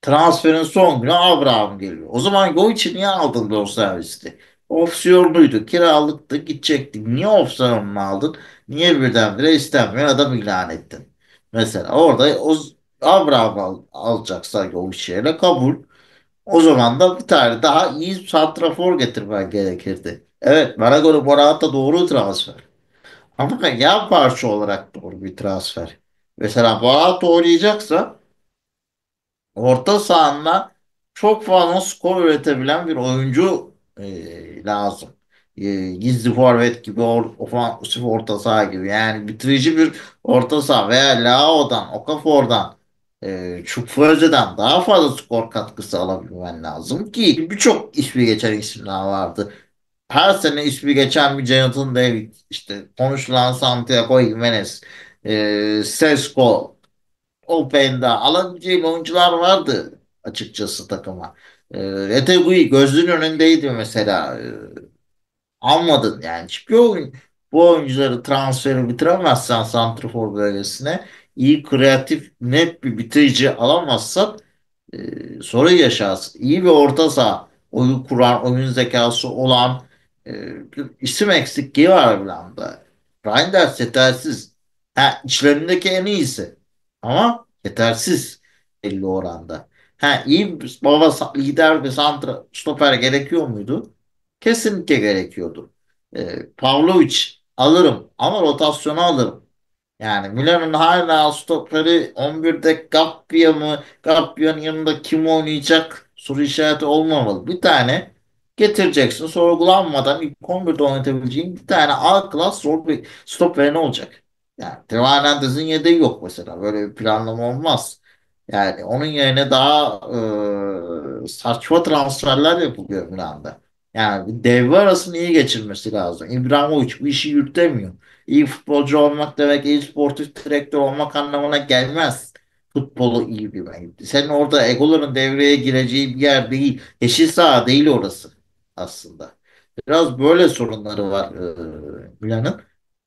transferin son günü Abraham geliyor. O zaman Goic'i niye aldın bu serviste? Opsiyonluydu, kiralıktı, gidecekti. Niye opsiyonunu aldın? Niye birdenbire istenmeyen adam ilan ettin? Mesela orada o Abraham al, alacak sanki o şeyle kabul. O zaman da bir tane daha iyi santrafor getirmen gerekirdi. Evet bana göre Morata doğru transfer. Ama yan parça olarak doğru bir transfer. Mesela Morata oynayacaksa orta saha'nda çok fazla skor üretebilen bir oyuncu e, lazım. E, gizli forvet gibi or, ofansif orta saha gibi. Yani bitirici bir orta saha veya Lao'dan, Okafor'dan e, ee, Çupföz'den daha fazla skor katkısı alabilmen lazım ki birçok ismi geçen isimler vardı. Her sene ismi geçen bir Jonathan David, işte konuşulan Santiago Jimenez, e, Sesko, Openda alabileceğin oyuncular vardı açıkçası takıma. E, Retegui gözünün önündeydi mesela. E, almadın yani. Hiçbir oyun, bu oyuncuları transferi bitiremezsen Santrafor bölgesine iyi kreatif net bir bitirici alamazsan e, sorun yaşarsın. İyi bir orta saha oyun kuran, oyun zekası olan e, isim eksikliği var Hollanda. Reinders yetersiz. Ha, içlerindeki en iyisi. Ama yetersiz belli oranda. Ha, iyi baba lider ve santra stoper gerekiyor muydu? Kesinlikle gerekiyordu. E, Pavlovic alırım ama rotasyona alırım. Yani Milan'ın hala stoperi 11'de Gabbia mı? Gabbia'nın yanında kim oynayacak? Soru işareti olmamalı. Bir tane getireceksin. Sorgulanmadan ilk 11'de oynatabileceğin bir tane A klas stoper ne olacak. Yani Teo Hernandez'in yedeği yok mesela. Böyle bir planlama olmaz. Yani onun yerine daha e, saçma transferler yapılıyor Milan'da. Yani devre arasını iyi geçirmesi lazım. İbrahimovic bu işi yürütemiyor. İyi futbolcu olmak demek iyi sportif direktör olmak anlamına gelmez. Futbolu iyi bilmek. Senin orada egoların devreye gireceği bir yer değil. Yeşil saha değil orası aslında. Biraz böyle sorunları var e, Milan'ın.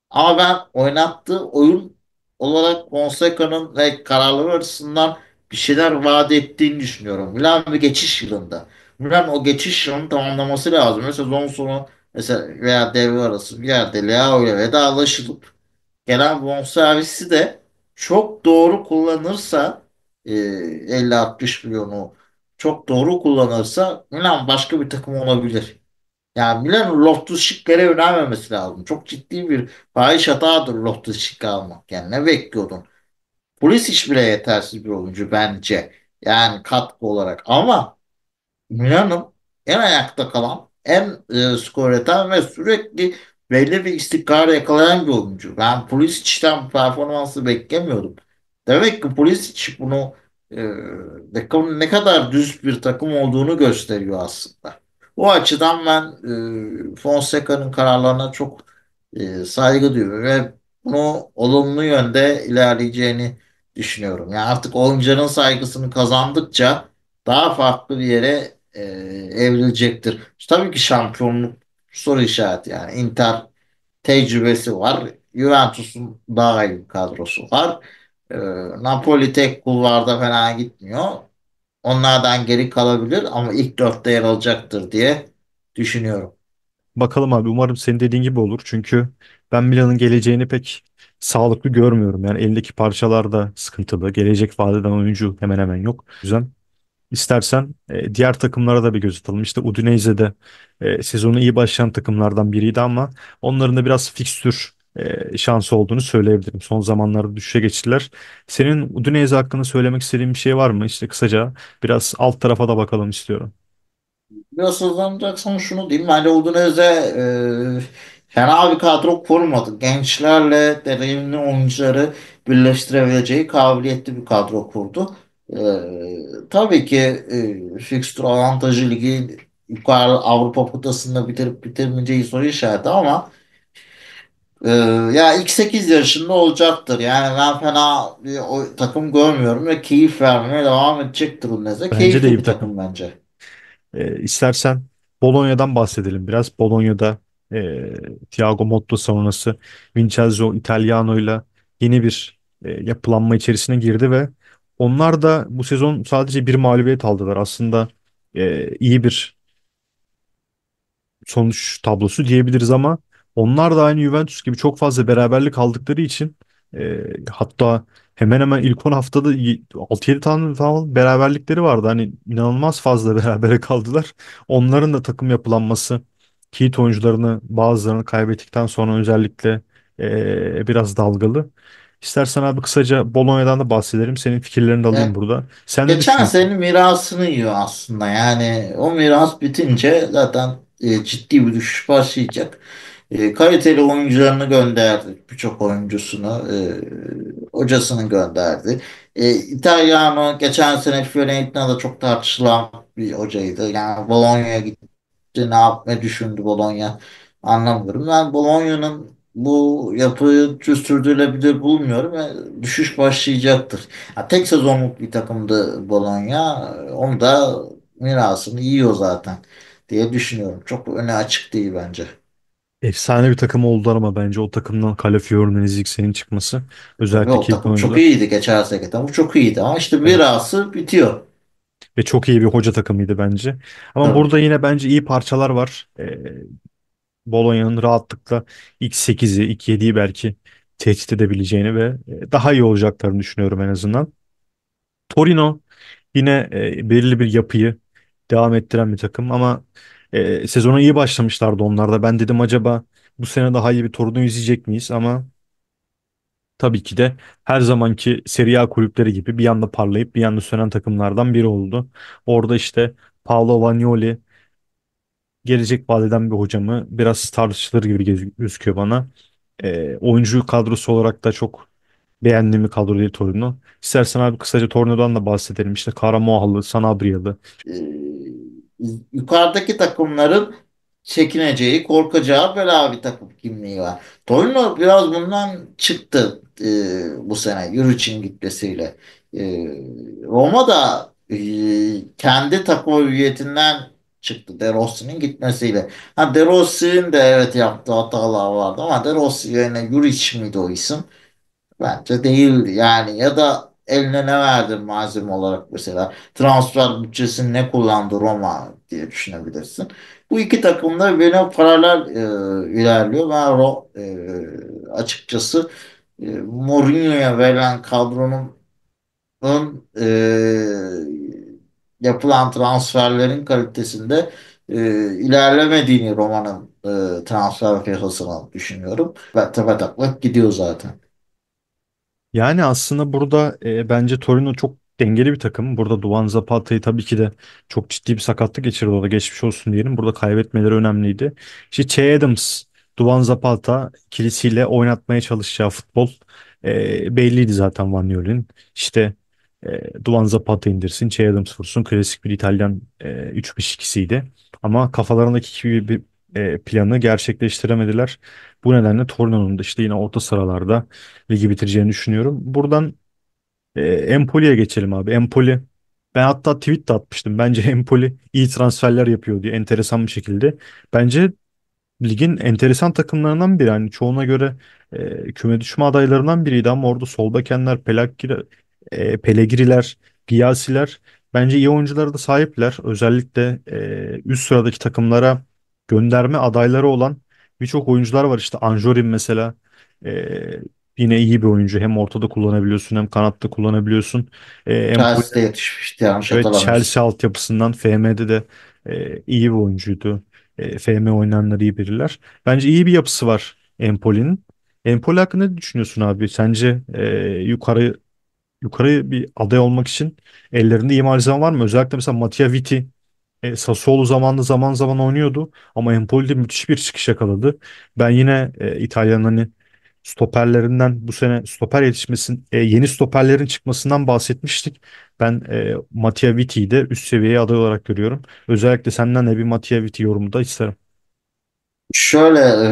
Ama ben oynattığı oyun olarak Fonseca'nın ve kararları açısından bir şeyler vaat ettiğini düşünüyorum. Milan bir geçiş yılında. Milan o geçiş yolunu tamamlaması lazım. Mesela sezon sonu mesela veya devre arası bir yerde Leao ile vedalaşılıp gelen bonservisi de çok doğru kullanırsa 50-60 e, milyonu çok doğru kullanırsa Milan başka bir takım olabilir. Yani Milan Loftus Schick'lere yönelmemesi lazım. Çok ciddi bir fahiş hatadır Loftus Schick almak. Yani ne bekliyordun? Polis iş bile yetersiz bir oyuncu bence. Yani katkı olarak. Ama Milan'ın en ayakta kalan, en e, skor eden ve sürekli belli bir istikrar yakalayan bir oyuncu. Ben polis Pulisic'ten performansı beklemiyordum. Demek ki Pulisic bunu e, ne kadar düz bir takım olduğunu gösteriyor aslında. O açıdan ben e, Fonseca'nın kararlarına çok e, saygı duyuyorum ve bunu olumlu yönde ilerleyeceğini düşünüyorum. Yani artık oyuncunun saygısını kazandıkça daha farklı bir yere e, evrilecektir. Tabii ki şampiyonluk soru işareti yani. Inter tecrübesi var. Juventus'un daha iyi bir kadrosu var. E, Napoli tek kulvarda fena gitmiyor. Onlardan geri kalabilir ama ilk dörtte yer alacaktır diye düşünüyorum. Bakalım abi umarım senin dediğin gibi olur. Çünkü ben Milan'ın geleceğini pek sağlıklı görmüyorum. Yani elindeki parçalar da sıkıntılı. Gelecek vadeden oyuncu hemen hemen yok. O yüzden İstersen e, diğer takımlara da bir göz atalım. İşte Udinese de e, sezonu iyi başlayan takımlardan biriydi ama onların da biraz fikstür e, şansı olduğunu söyleyebilirim. Son zamanlarda düşüşe geçtiler. Senin Udinese hakkında söylemek istediğin bir şey var mı? İşte kısaca biraz alt tarafa da bakalım istiyorum. Biraz hızlanacaksam şunu diyeyim. Bence hani Udinese e, fena bir kadro kurmadı. Gençlerle deneyimli oyuncuları birleştirebileceği kabiliyetli bir kadro kurdu. Ee, tabii ki e, fikstür avantajı ligi yukarı Avrupa potasında bitirip bitirmeyeceği soru işareti ama e, ya ilk 8 yarışında olacaktır. Yani ben fena bir o, takım görmüyorum ve keyif vermeye devam edecektir Udinese. Bence Keyifli de iyi bir takım, takım bence. E, istersen Bolonya'dan bahsedelim biraz. Bolonya'da e, Thiago Motta sonrası Vincenzo Italiano ile yeni bir e, yapılanma içerisine girdi ve onlar da bu sezon sadece bir mağlubiyet aldılar. Aslında e, iyi bir sonuç tablosu diyebiliriz ama onlar da aynı Juventus gibi çok fazla beraberlik aldıkları için e, hatta hemen hemen ilk 10 haftada 6-7 tane falan beraberlikleri vardı. Hani inanılmaz fazla berabere kaldılar. Onların da takım yapılanması kilit oyuncularını bazılarını kaybettikten sonra özellikle e, biraz dalgalı. İstersen abi kısaca Bolonya'dan da bahsedelim. Senin fikirlerini de alayım Evet. burada. Sen ne Geçen düşünüyorsun? senenin mirasını yiyor aslında. Yani o miras bitince zaten e, ciddi bir düşüş başlayacak. E, kaliteli oyuncularını gönderdi. Birçok oyuncusunu. E, hocasını gönderdi. E, İtalyano geçen sene Fiorentina'da çok tartışılan bir hocaydı. Yani Bologna'ya gitti. Ne yapmayı düşündü Bologna anlamıyorum. Ben Bologna'nın bu yapıyı sürdürülebilir bulmuyorum ve düşüş başlayacaktır. Ya tek sezonluk bir takımdı Bologna. Onu da mirasını yiyor zaten diye düşünüyorum. Çok öne açık değil bence. Efsane bir takım oldular ama bence o takımdan Calafiori'nin Zigse'nin çıkması özellikle Yok, takım çok iyiydi geçen seneki ama çok iyiydi ama işte mirası evet. bitiyor. Ve çok iyi bir hoca takımıydı bence. Ama evet. burada yine bence iyi parçalar var. Ee, Bolonya'nın rahatlıkla x 8'i, x 7'yi belki tehdit edebileceğini ve e, daha iyi olacaklarını düşünüyorum en azından. Torino yine e, belirli bir yapıyı devam ettiren bir takım ama e, sezona iyi başlamışlardı onlar da. Ben dedim acaba bu sene daha iyi bir Torino izleyecek miyiz ama tabii ki de her zamanki Serie A kulüpleri gibi bir yanda parlayıp bir yanda sönen takımlardan biri oldu. Orada işte Paolo Vagnoli gelecek vadeden bir hocamı biraz tartışılır gibi gözüküyor bana. E, oyuncu kadrosu olarak da çok beğendiğim bir kadro değil Torino. İstersen abi kısaca Torino'dan da bahsedelim. İşte Karamoğallı, Sanabriyalı. Ee, yukarıdaki takımların çekineceği, korkacağı böyle bir takım kimliği var. Torino biraz bundan çıktı e, bu sene Yuriç'in gitmesiyle. E, Roma da e, kendi takım hüviyetinden çıktı De Rossi'nin gitmesiyle. Ha De Rossi'nin de evet yaptığı hatalar vardı ama De Rossi yerine Juric miydi o isim? Bence değildi yani ya da eline ne verdin malzeme olarak mesela transfer bütçesini ne kullandı Roma diye düşünebilirsin. Bu iki takımda böyle paralel e, ilerliyor. Ben Ro, e, açıkçası e, Mourinho'ya verilen kadronun e, yapılan transferlerin kalitesinde e, ilerlemediğini Roma'nın e, transfer piyasasına düşünüyorum. Ve tepe taklak gidiyor zaten. Yani aslında burada e, bence Torino çok dengeli bir takım. Burada Duvan Zapata'yı tabii ki de çok ciddi bir sakatlık geçirdi. O da geçmiş olsun diyelim. Burada kaybetmeleri önemliydi. İşte Che Adams, Duvan Zapata kilisiyle oynatmaya çalışacağı futbol e, belliydi zaten Van Yol'in. İşte e, ee, Duvan Zapata indirsin, Che Adams vursun. Klasik bir İtalyan e, 3-5-2'siydi. Ama kafalarındaki gibi bir e, planı gerçekleştiremediler. Bu nedenle Torino'nun da işte yine orta sıralarda ligi bitireceğini düşünüyorum. Buradan e, Empoli'ye geçelim abi. Empoli ben hatta tweet de atmıştım. Bence Empoli iyi transferler yapıyor diye enteresan bir şekilde. Bence ligin enteresan takımlarından biri. Yani çoğuna göre e, küme düşme adaylarından biriydi ama orada sol bekenler, Pelakki, e, Pelegriler, Giyasiler bence iyi oyunculara da sahipler. Özellikle e, üst sıradaki takımlara gönderme adayları olan birçok oyuncular var. İşte Anjorin mesela e, yine iyi bir oyuncu. Hem ortada kullanabiliyorsun hem kanatta kullanabiliyorsun. E, Chelsea'de yetişmişti yanlış evet, Chelsea altyapısından FM'de de e, iyi bir oyuncuydu. E, FM oynayanları iyi biriler. Bence iyi bir yapısı var Empoli'nin. Empoli hakkında ne düşünüyorsun abi? Sence e, yukarı yukarı bir aday olmak için ellerinde iyi malzeme var mı? Özellikle mesela Mattia Vitti e, Sassuolo zamanında zaman zaman oynuyordu ama Empoli'de müthiş bir çıkış yakaladı. Ben yine e, İtalya'nın hani stoperlerinden bu sene stoper yetişmesin e, yeni stoperlerin çıkmasından bahsetmiştik. Ben e, Mattia Vitti'yi de üst seviyeye aday olarak görüyorum. Özellikle senden de bir Mattia Vitti yorumu da isterim. Şöyle e,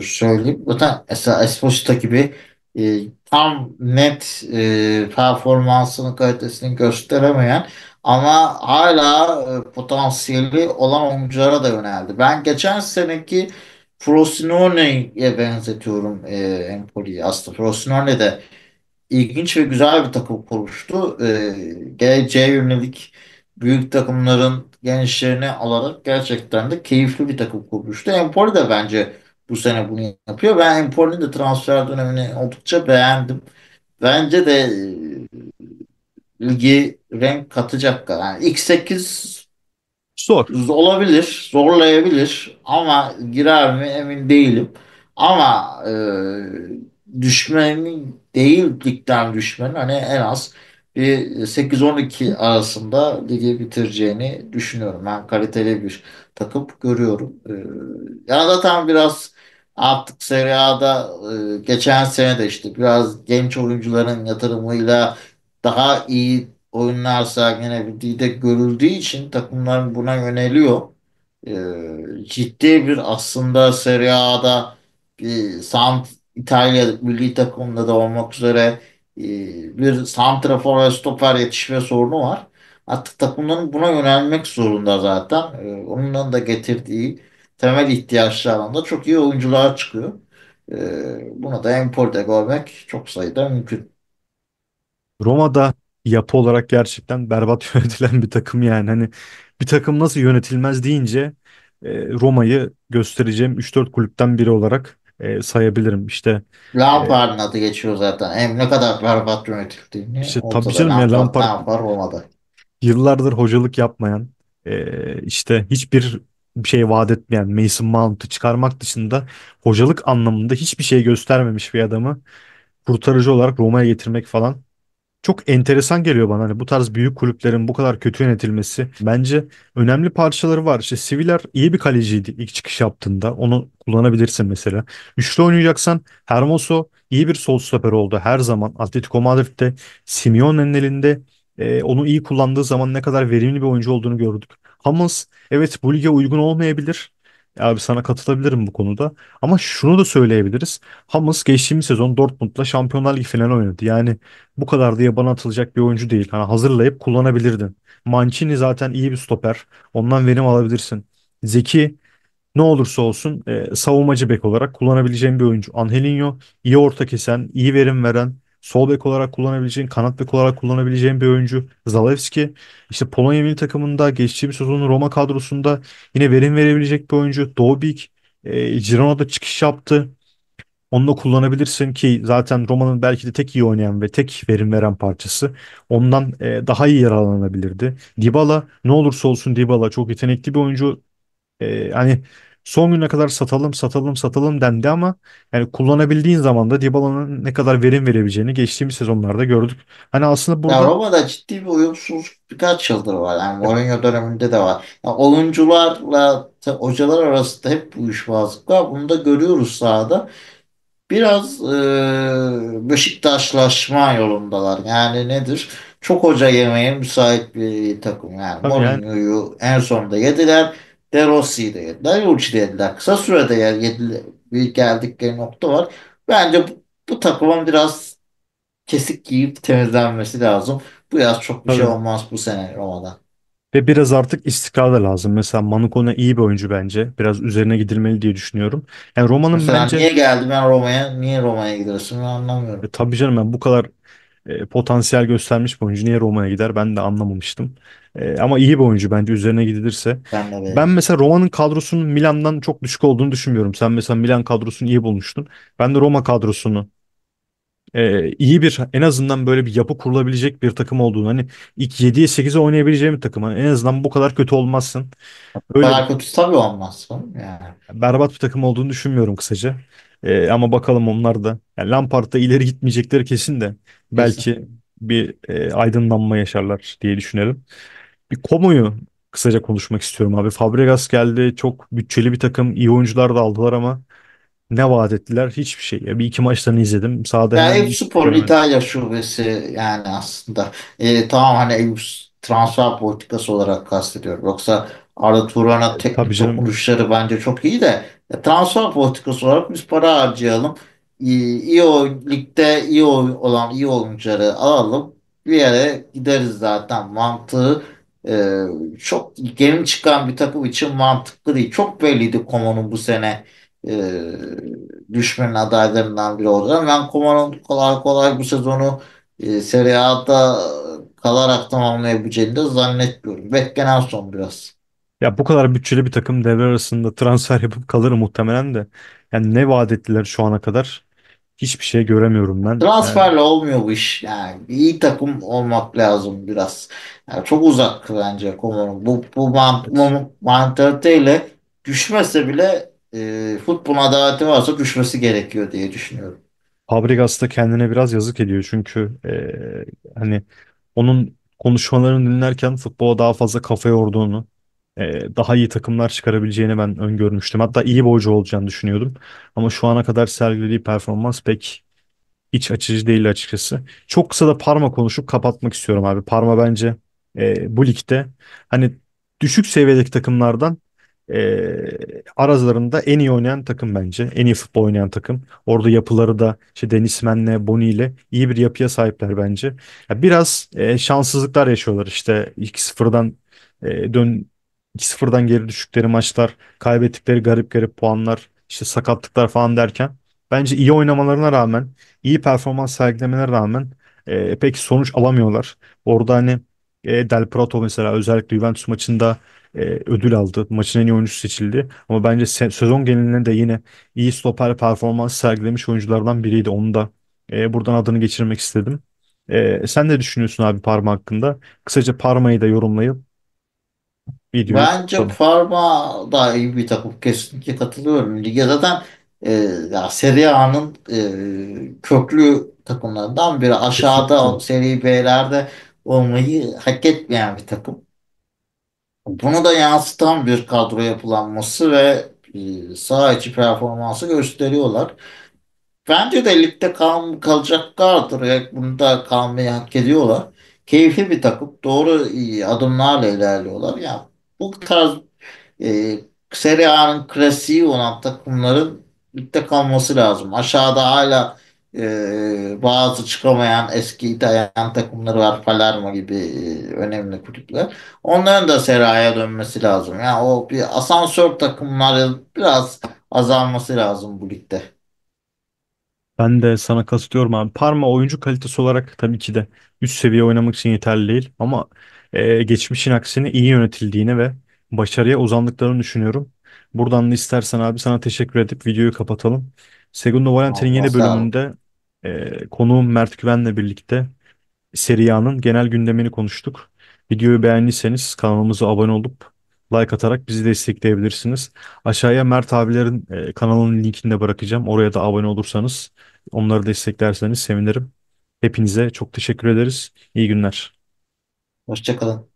söyleyeyim. mesela Esposito gibi e, tam net e, performansını kalitesini gösteremeyen ama hala e, potansiyeli olan oyunculara da yöneldi. Ben geçen seneki Frosinone'ye benzetiyorum e, Empoli'yi. Aslında Frosinone de ilginç ve güzel bir takım kurmuştu. E, geleceğe yönelik büyük takımların gençlerini alarak gerçekten de keyifli bir takım kurmuştu. Empoli de bence bu sene bunu yapıyor. Ben Empoli'nin de transfer dönemini oldukça beğendim. Bence de e, ligi renk katacak. Yani x 8 zor. Olabilir, zorlayabilir ama girer mi emin değilim. Ama e, düşmenin değil ligden düşmenin hani en az bir 8-12 arasında ligi bitireceğini düşünüyorum. Ben kaliteli bir takım görüyorum. Ee, ya zaten biraz Artık Serie A'da e, geçen sene de işte biraz genç oyuncuların yatırımıyla daha iyi oyunlar sergilenebildiği de görüldüğü için takımlar buna yöneliyor. E, ciddi bir aslında Serie A'da e, San, İtalya milli takımında da olmak üzere e, bir santrafor ve stoper yetişme sorunu var. Artık takımların buna yönelmek zorunda zaten. E, onun da getirdiği temel ihtiyaçlar alanında çok iyi oyuncular çıkıyor. Ee, buna da emporde görmek çok sayıda mümkün. Roma'da yapı olarak gerçekten berbat yönetilen bir takım yani. Hani bir takım nasıl yönetilmez deyince e, Roma'yı göstereceğim 3-4 kulüpten biri olarak e, sayabilirim. İşte Lampard'ın e, adı geçiyor zaten. Hem ne kadar berbat yönetildiğini. İşte tabii canım Lampard, Lampard, Lampard Roma'da. Yıllardır hocalık yapmayan e, işte hiçbir bir şey vaat etmeyen Mason Mount'u çıkarmak dışında hocalık anlamında hiçbir şey göstermemiş bir adamı kurtarıcı olarak Roma'ya getirmek falan çok enteresan geliyor bana. Hani bu tarz büyük kulüplerin bu kadar kötü yönetilmesi bence önemli parçaları var. İşte Siviler iyi bir kaleciydi ilk çıkış yaptığında. Onu kullanabilirsin mesela. Üçlü oynayacaksan Hermoso iyi bir sol stoper oldu her zaman. Atletico Madrid'de Simeone'nin elinde e, onu iyi kullandığı zaman ne kadar verimli bir oyuncu olduğunu gördük. Hamels evet bu lige uygun olmayabilir. Abi sana katılabilirim bu konuda. Ama şunu da söyleyebiliriz. Hamels geçtiğimiz sezon Dortmund'la Şampiyonlar Ligi finali oynadı. Yani bu kadar diye bana atılacak bir oyuncu değil. Hani hazırlayıp kullanabilirdin. Mancini zaten iyi bir stoper. Ondan verim alabilirsin. Zeki ne olursa olsun e, savunmacı bek olarak kullanabileceğim bir oyuncu. Angelinho iyi orta kesen, iyi verim veren sol bek olarak kullanabileceğin, kanat bek olarak kullanabileceğin bir oyuncu. Zalewski işte Polonya milli takımında geçtiğimiz sezonun Roma kadrosunda yine verim verebilecek bir oyuncu. Dobik e, Girona'da çıkış yaptı. Onu da kullanabilirsin ki zaten Roma'nın belki de tek iyi oynayan ve tek verim veren parçası. Ondan e, daha iyi yararlanabilirdi. Dybala ne olursa olsun Dybala çok yetenekli bir oyuncu. E, hani Son güne kadar satalım satalım satalım dendi ama yani kullanabildiğin zaman da Dybala'nın ne kadar verim verebileceğini geçtiğimiz sezonlarda gördük. Hani aslında burada... Ya Roma'da ciddi bir uyumsuzluk birkaç yıldır var. Yani Mourinho döneminde de var. Yani oyuncularla hocalar arasında hep bu uyuşmazlık var. Bunu da görüyoruz sahada. Biraz e, Beşiktaşlaşma yolundalar. Yani nedir? Çok hoca yemeye müsait bir takım. Yani Tabii Mourinho'yu yani. en sonunda yediler de Rossi'yi de yediler. Juric'i de yediler. Kısa sürede yer yediler, bir geldikleri nokta var. Bence bu, bu takımın biraz kesik giyip temizlenmesi lazım. Bu yaz çok bir şey Tabii. şey olmaz bu sene Roma'da. Ve biraz artık istikrar da lazım. Mesela Manukon'a iyi bir oyuncu bence. Biraz üzerine gidilmeli diye düşünüyorum. Yani Roma'nın bence... niye geldi ben Roma'ya? Niye Roma'ya gidiyorsun? Ben anlamıyorum. E, tabii canım ben bu kadar e, potansiyel göstermiş bir oyuncu. Niye Roma'ya gider ben de anlamamıştım. E, ama iyi bir oyuncu bence üzerine gidilirse. Ben, de ben mesela Roma'nın kadrosunun Milan'dan çok düşük olduğunu düşünmüyorum. Sen mesela Milan kadrosunu iyi bulmuştun. Ben de Roma kadrosunu e, iyi bir en azından böyle bir yapı kurulabilecek bir takım olduğunu hani ilk 7'ye 8'e oynayabileceğim bir takım. Hani en azından bu kadar kötü olmazsın. Öyle kadar kötü tabii olmazsın. Yani. Berbat bir takım olduğunu düşünmüyorum kısaca. E, ama bakalım onlar da yani Lampard'da ileri gitmeyecekleri kesin de belki Kesin. bir e, aydınlanma yaşarlar diye düşünelim. Bir komuyu kısaca konuşmak istiyorum abi. Fabregas geldi. Çok bütçeli bir takım. iyi oyuncular da aldılar ama ne vaat ettiler? Hiçbir şey. Ya bir iki maçtan izledim. Sağda. Ya Eyüp Spor İtalya şubesi yani aslında e, tamam hani Eyüp transfer politikası olarak kastediyorum. Yoksa Arda Turan'a e, Tabii teknik dokunuşları bence çok iyi de transfer politikası olarak biz para harcayalım. İyi, iyi o ligde iyi olan iyi oyuncuları alalım. Bir yere gideriz zaten mantığı e, çok yeni çıkan bir takım için mantıklı değil. Çok belliydi Komo'nun bu sene e, düşmenin adaylarından biri olacağını. Ben Komo'nun kolay kolay bu sezonu e, Serie A'da kalarak tamamlayabileceğini de zannetmiyorum. Beklenen son biraz. Ya bu kadar bütçeli bir takım devre arasında transfer yapıp kalır muhtemelen de. Yani ne vaat ettiler şu ana kadar? Hiçbir şey göremiyorum ben. Yani Transferle olmuyor bu iş. Yani iyi takım olmak lazım biraz. Yani çok uzak bence konunun. Bu, bu, man evet. bu mantaliteyle düşmese bile e, futbol adaleti varsa düşmesi gerekiyor diye düşünüyorum. Fabregas da kendine biraz yazık ediyor çünkü eee, hani onun konuşmalarını dinlerken futbola daha fazla kafa yorduğunu e, daha iyi takımlar çıkarabileceğini ben öngörmüştüm. Hatta iyi boycu olacağını düşünüyordum. Ama şu ana kadar sergilediği performans pek iç açıcı değil açıkçası. Çok kısa da Parma konuşup kapatmak istiyorum abi. Parma bence e, bu ligde hani düşük seviyedeki takımlardan e, aralarında en iyi oynayan takım bence. En iyi futbol oynayan takım. Orada yapıları da işte Denismen'le, Boni ile iyi bir yapıya sahipler bence. Ya biraz e, şanssızlıklar yaşıyorlar işte 2-0'dan e, dön 2-0'dan geri düştükleri maçlar, kaybettikleri garip garip puanlar, işte sakatlıklar falan derken bence iyi oynamalarına rağmen, iyi performans sergilemelerine rağmen e, pek sonuç alamıyorlar. Orada hani e, Del Prato mesela özellikle Juventus maçında e, ödül aldı. Maçın en iyi oyuncusu seçildi. Ama bence se- sezon genelinde de yine iyi stoper performans sergilemiş oyunculardan biriydi. Onu da e, buradan adını geçirmek istedim. E, sen ne düşünüyorsun abi Parma hakkında? Kısaca Parma'yı da yorumlayıp Video Bence falan. Parma daha iyi bir takım kesinlikle katılıyorum. Lige zaten e, ya Serie A'nın e, köklü takımlarından biri. Aşağıda o Serie B'lerde olmayı hak etmeyen bir takım. Bunu da yansıtan bir kadro yapılanması ve e, içi performansı gösteriyorlar. Bence de ligde kal kalacaklardır. E, bunu da kalmayı hak ediyorlar. Keyifli bir takım. Doğru e, adımlarla ilerliyorlar. Ya yani bu tarz e, Serie A'nın klasiği olan takımların ligde kalması lazım. Aşağıda hala e, bazı çıkamayan eski İtalyan takımları var. Palermo gibi e, önemli kulüpler. Onların da seraya dönmesi lazım. Yani o bir asansör takımları biraz azalması lazım bu ligde. Ben de sana katılıyorum abi. Parma oyuncu kalitesi olarak tabii ki de üst seviye oynamak için yeterli değil ama e, geçmişin aksine iyi yönetildiğine ve başarıya uzandıklarını düşünüyorum. Buradan da istersen abi sana teşekkür edip videoyu kapatalım. Segundo Valentin'in yeni bölümünde e, konuğum Mert Güven'le birlikte Serie genel gündemini konuştuk. Videoyu beğendiyseniz kanalımıza abone olup like atarak bizi destekleyebilirsiniz. Aşağıya Mert abilerin e, kanalının linkini de bırakacağım. Oraya da abone olursanız onları desteklerseniz sevinirim. Hepinize çok teşekkür ederiz. İyi günler. Hoşçakalın.